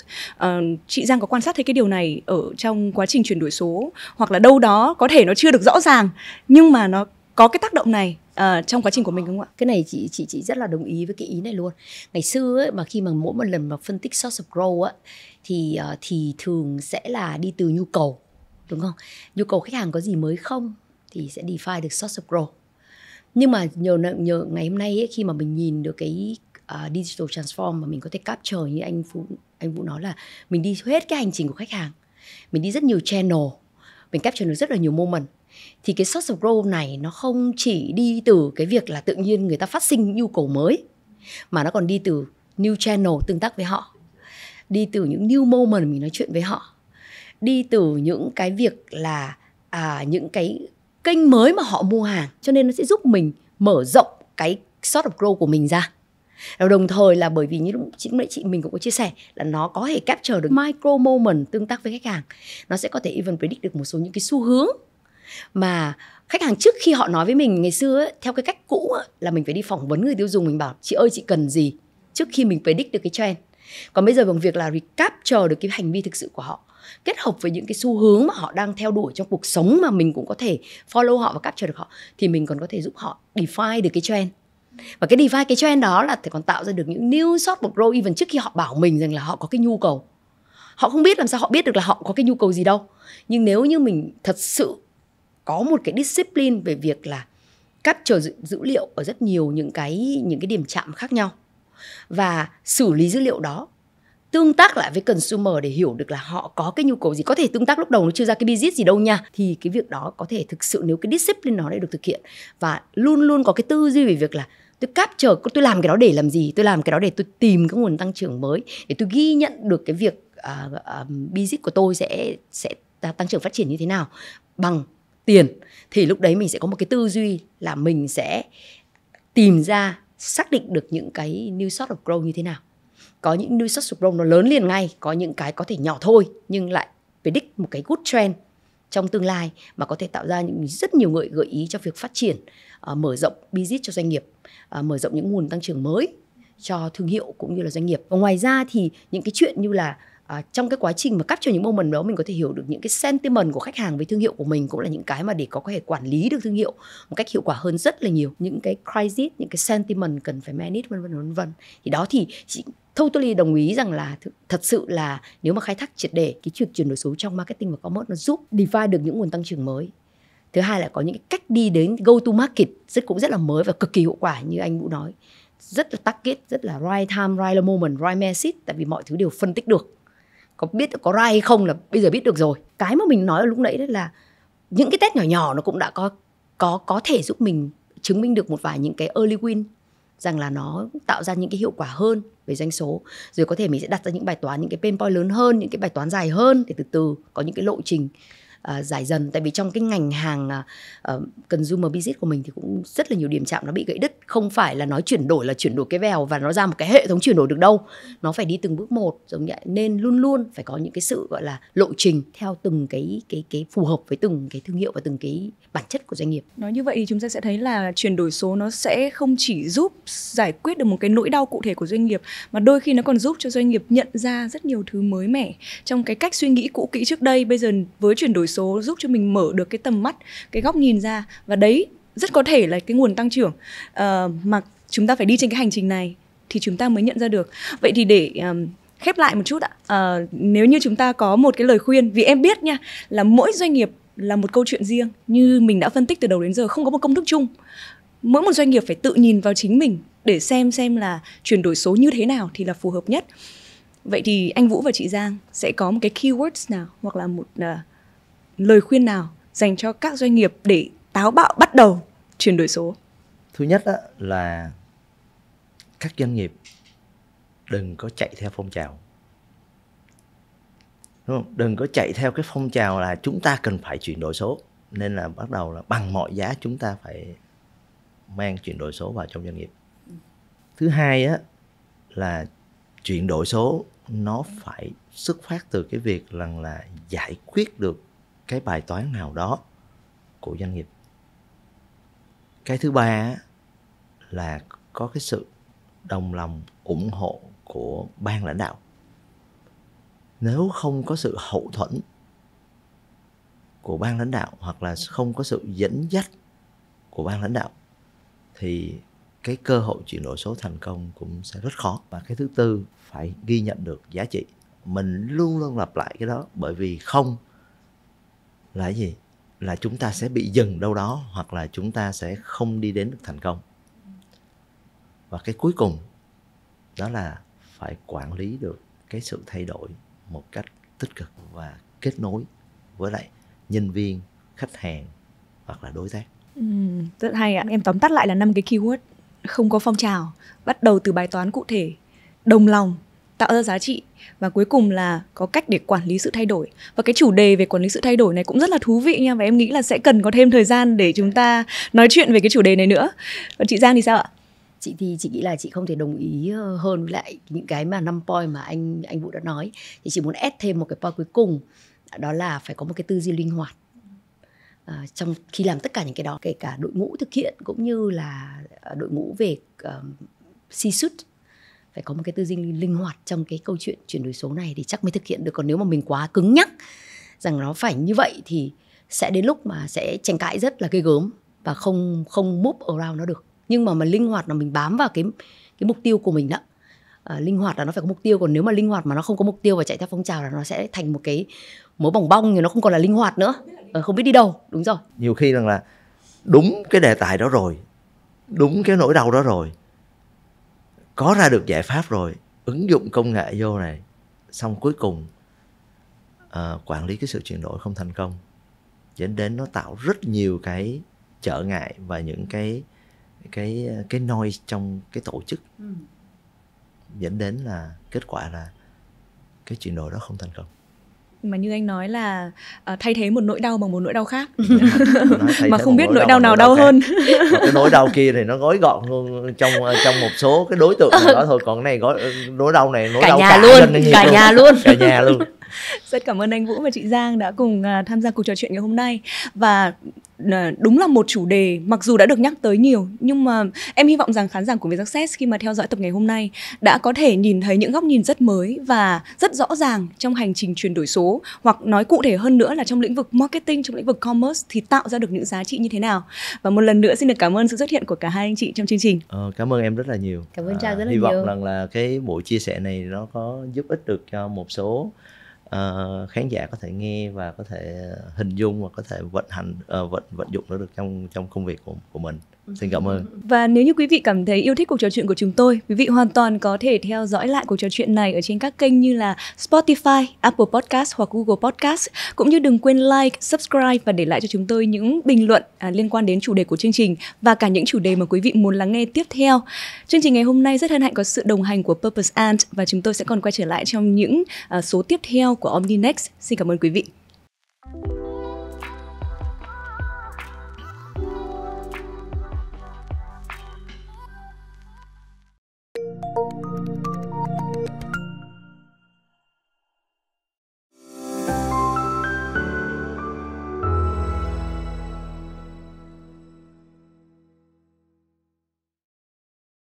Uh, chị Giang có quan sát thấy cái điều này ở trong quá trình chuyển đổi số hoặc là đâu đó có thể nó chưa được rõ ràng nhưng mà nó có cái tác động này uh, trong quá trình của mình đúng không ạ? Cái này chị chị chị rất là đồng ý với cái ý này luôn. Ngày xưa ấy, mà khi mà mỗi một lần mà phân tích source of growth á thì uh, thì thường sẽ là đi từ nhu cầu đúng không? Nhu cầu khách hàng có gì mới không thì sẽ define được source of growth nhưng mà nhờ nhờ ngày hôm nay ấy, khi mà mình nhìn được cái uh, digital transform mà mình có thể capture như anh Phú anh Vũ nói là mình đi hết cái hành trình của khách hàng mình đi rất nhiều channel mình capture được rất là nhiều moment thì cái source of growth này nó không chỉ đi từ cái việc là tự nhiên người ta phát sinh nhu cầu mới mà nó còn đi từ new channel tương tác với họ đi từ những new moment mình nói chuyện với họ đi từ những cái việc là à, những cái kênh mới mà họ mua hàng cho nên nó sẽ giúp mình mở rộng cái sort of growth của mình ra đồng thời là bởi vì như lúc chị, chị mình cũng có chia sẻ là nó có thể capture được micro moment tương tác với khách hàng nó sẽ có thể even predict được một số những cái xu hướng mà khách hàng trước khi họ nói với mình ngày xưa ấy, theo cái cách cũ ấy, là mình phải đi phỏng vấn người tiêu dùng mình bảo chị ơi chị cần gì trước khi mình predict được cái trend còn bây giờ bằng việc là recapture được cái hành vi thực sự của họ kết hợp với những cái xu hướng mà họ đang theo đuổi trong cuộc sống mà mình cũng có thể follow họ và capture được họ thì mình còn có thể giúp họ define được cái trend và cái define cái trend đó là thể còn tạo ra được những new sort of growth even trước khi họ bảo mình rằng là họ có cái nhu cầu họ không biết làm sao họ biết được là họ có cái nhu cầu gì đâu nhưng nếu như mình thật sự có một cái discipline về việc là capture dữ, dữ liệu ở rất nhiều những cái những cái điểm chạm khác nhau và xử lý dữ liệu đó tương tác lại với consumer để hiểu được là họ có cái nhu cầu gì có thể tương tác lúc đầu nó chưa ra cái business gì đâu nha thì cái việc đó có thể thực sự nếu cái discipline nó đã được thực hiện và luôn luôn có cái tư duy về việc là tôi cáp chờ tôi làm cái đó để làm gì tôi làm cái đó để tôi tìm cái nguồn tăng trưởng mới để tôi ghi nhận được cái việc uh, uh, business của tôi sẽ sẽ tăng trưởng phát triển như thế nào bằng tiền thì lúc đấy mình sẽ có một cái tư duy là mình sẽ tìm ra xác định được những cái new source of growth như thế nào có những new source of growth nó lớn liền ngay có những cái có thể nhỏ thôi nhưng lại predict một cái good trend trong tương lai mà có thể tạo ra những rất nhiều người gợi ý cho việc phát triển uh, mở rộng business cho doanh nghiệp uh, mở rộng những nguồn tăng trưởng mới cho thương hiệu cũng như là doanh nghiệp và ngoài ra thì những cái chuyện như là à, trong cái quá trình mà cắt cho những moment đó mình có thể hiểu được những cái sentiment của khách hàng với thương hiệu của mình cũng là những cái mà để có, thể quản lý được thương hiệu một cách hiệu quả hơn rất là nhiều những cái crisis những cái sentiment cần phải manage vân vân vân vân thì đó thì chị totally đồng ý rằng là th- thật sự là nếu mà khai thác triệt để cái chuyện chuyển đổi số trong marketing và commerce nó giúp define được những nguồn tăng trưởng mới thứ hai là có những cái cách đi đến go to market rất cũng rất là mới và cực kỳ hiệu quả như anh vũ nói rất là target rất là right time right moment right message tại vì mọi thứ đều phân tích được có biết có ra hay không là bây giờ biết được rồi cái mà mình nói lúc nãy đó là những cái test nhỏ nhỏ nó cũng đã có có có thể giúp mình chứng minh được một vài những cái early win rằng là nó tạo ra những cái hiệu quả hơn về doanh số rồi có thể mình sẽ đặt ra những bài toán những cái pain point lớn hơn những cái bài toán dài hơn để từ từ có những cái lộ trình uh, giải dần tại vì trong cái ngành hàng uh, consumer business của mình thì cũng rất là nhiều điểm chạm nó bị gãy đứt không phải là nói chuyển đổi là chuyển đổi cái vèo và nó ra một cái hệ thống chuyển đổi được đâu nó phải đi từng bước một giống như vậy nên luôn luôn phải có những cái sự gọi là lộ trình theo từng cái cái cái phù hợp với từng cái thương hiệu và từng cái bản chất của doanh nghiệp nói như vậy thì chúng ta sẽ thấy là chuyển đổi số nó sẽ không chỉ giúp giải quyết được một cái nỗi đau cụ thể của doanh nghiệp mà đôi khi nó còn giúp cho doanh nghiệp nhận ra rất nhiều thứ mới mẻ trong cái cách suy nghĩ cũ kỹ trước đây bây giờ với chuyển đổi số số giúp cho mình mở được cái tầm mắt cái góc nhìn ra và đấy rất có thể là cái nguồn tăng trưởng uh, mà chúng ta phải đi trên cái hành trình này thì chúng ta mới nhận ra được vậy thì để um, khép lại một chút ạ à, nếu như chúng ta có một cái lời khuyên vì em biết nha là mỗi doanh nghiệp là một câu chuyện riêng như mình đã phân tích từ đầu đến giờ không có một công thức chung mỗi một doanh nghiệp phải tự nhìn vào chính mình để xem xem là chuyển đổi số như thế nào thì là phù hợp nhất vậy thì anh vũ và chị giang sẽ có một cái keywords nào hoặc là một uh, lời khuyên nào dành cho các doanh nghiệp để táo bạo bắt đầu chuyển đổi số? Thứ nhất đó là các doanh nghiệp đừng có chạy theo phong trào. Đúng không? Đừng có chạy theo cái phong trào là chúng ta cần phải chuyển đổi số. Nên là bắt đầu là bằng mọi giá chúng ta phải mang chuyển đổi số vào trong doanh nghiệp. Thứ hai á là chuyển đổi số nó phải xuất phát từ cái việc rằng là giải quyết được cái bài toán nào đó của doanh nghiệp cái thứ ba là có cái sự đồng lòng ủng hộ của ban lãnh đạo nếu không có sự hậu thuẫn của ban lãnh đạo hoặc là không có sự dẫn dắt của ban lãnh đạo thì cái cơ hội chuyển đổi số thành công cũng sẽ rất khó và cái thứ tư phải ghi nhận được giá trị mình luôn luôn lặp lại cái đó bởi vì không là gì là chúng ta sẽ bị dừng đâu đó hoặc là chúng ta sẽ không đi đến được thành công và cái cuối cùng đó là phải quản lý được cái sự thay đổi một cách tích cực và kết nối với lại nhân viên khách hàng hoặc là đối tác ừ, rất hay ạ em tóm tắt lại là năm cái keyword không có phong trào bắt đầu từ bài toán cụ thể đồng lòng tạo ra giá trị và cuối cùng là có cách để quản lý sự thay đổi và cái chủ đề về quản lý sự thay đổi này cũng rất là thú vị nha và em nghĩ là sẽ cần có thêm thời gian để chúng ta nói chuyện về cái chủ đề này nữa và chị giang thì sao ạ chị thì chị nghĩ là chị không thể đồng ý ờ, hơn với lại những cái mà năm point mà anh anh vũ đã nói thì chị muốn ép thêm một cái point cuối cùng đó là phải có một cái tư duy linh hoạt à, trong khi làm tất cả những cái đó kể cả đội ngũ thực hiện cũng như là ờ, đội ngũ về uh, si suit phải có một cái tư duy linh hoạt trong cái câu chuyện chuyển đổi số này thì chắc mới thực hiện được còn nếu mà mình quá cứng nhắc rằng nó phải như vậy thì sẽ đến lúc mà sẽ tranh cãi rất là ghê gớm và không không move around nó được nhưng mà mà linh hoạt là mình bám vào cái cái mục tiêu của mình đó à, linh hoạt là nó phải có mục tiêu còn nếu mà linh hoạt mà nó không có mục tiêu và chạy theo phong trào là nó sẽ thành một cái mối bỏng bong thì nó không còn là linh hoạt nữa à, không biết đi đâu đúng rồi nhiều khi rằng là đúng cái đề tài đó rồi đúng cái nỗi đau đó rồi có ra được giải pháp rồi ứng dụng công nghệ vô này xong cuối cùng uh, quản lý cái sự chuyển đổi không thành công dẫn đến nó tạo rất nhiều cái trở ngại và những cái cái cái noi trong cái tổ chức ừ. dẫn đến là kết quả là cái chuyển đổi đó không thành công mà như anh nói là uh, thay thế một nỗi đau bằng một nỗi đau khác ừ, mà không biết nỗi, đau, đau nào đau, đau hơn cái nỗi đau kia thì nó gói gọn hơn trong ờ, trong một số cái đối tượng đó thôi còn cái này gói nỗi đau này nỗi cả đau nhà cả luôn cả, cả nhà luôn cả nhà luôn rất cảm ơn anh Vũ và chị Giang đã cùng à, tham gia cuộc trò chuyện ngày hôm nay và à, đúng là một chủ đề mặc dù đã được nhắc tới nhiều nhưng mà em hy vọng rằng khán giả của Vietjet Access khi mà theo dõi tập ngày hôm nay đã có thể nhìn thấy những góc nhìn rất mới và rất rõ ràng trong hành trình chuyển đổi số hoặc nói cụ thể hơn nữa là trong lĩnh vực marketing trong lĩnh vực commerce thì tạo ra được những giá trị như thế nào và một lần nữa xin được cảm ơn sự xuất hiện của cả hai anh chị trong chương trình ờ, cảm ơn em rất là nhiều cảm ơn cha ờ, rất là nhiều hy vọng rằng là cái buổi chia sẻ này nó có giúp ích được cho một số uh, khán giả có thể nghe và có thể hình dung và có thể vận hành uh, vận vận dụng nó được trong trong công việc của của mình Xin cảm ơn. Và nếu như quý vị cảm thấy yêu thích cuộc trò chuyện của chúng tôi, quý vị hoàn toàn có thể theo dõi lại cuộc trò chuyện này ở trên các kênh như là Spotify, Apple Podcast hoặc Google Podcast. Cũng như đừng quên like, subscribe và để lại cho chúng tôi những bình luận à, liên quan đến chủ đề của chương trình và cả những chủ đề mà quý vị muốn lắng nghe tiếp theo. Chương trình ngày hôm nay rất hân hạnh có sự đồng hành của Purpose Ant và chúng tôi sẽ còn quay trở lại trong những à, số tiếp theo của Omni Next Xin cảm ơn quý vị. thank you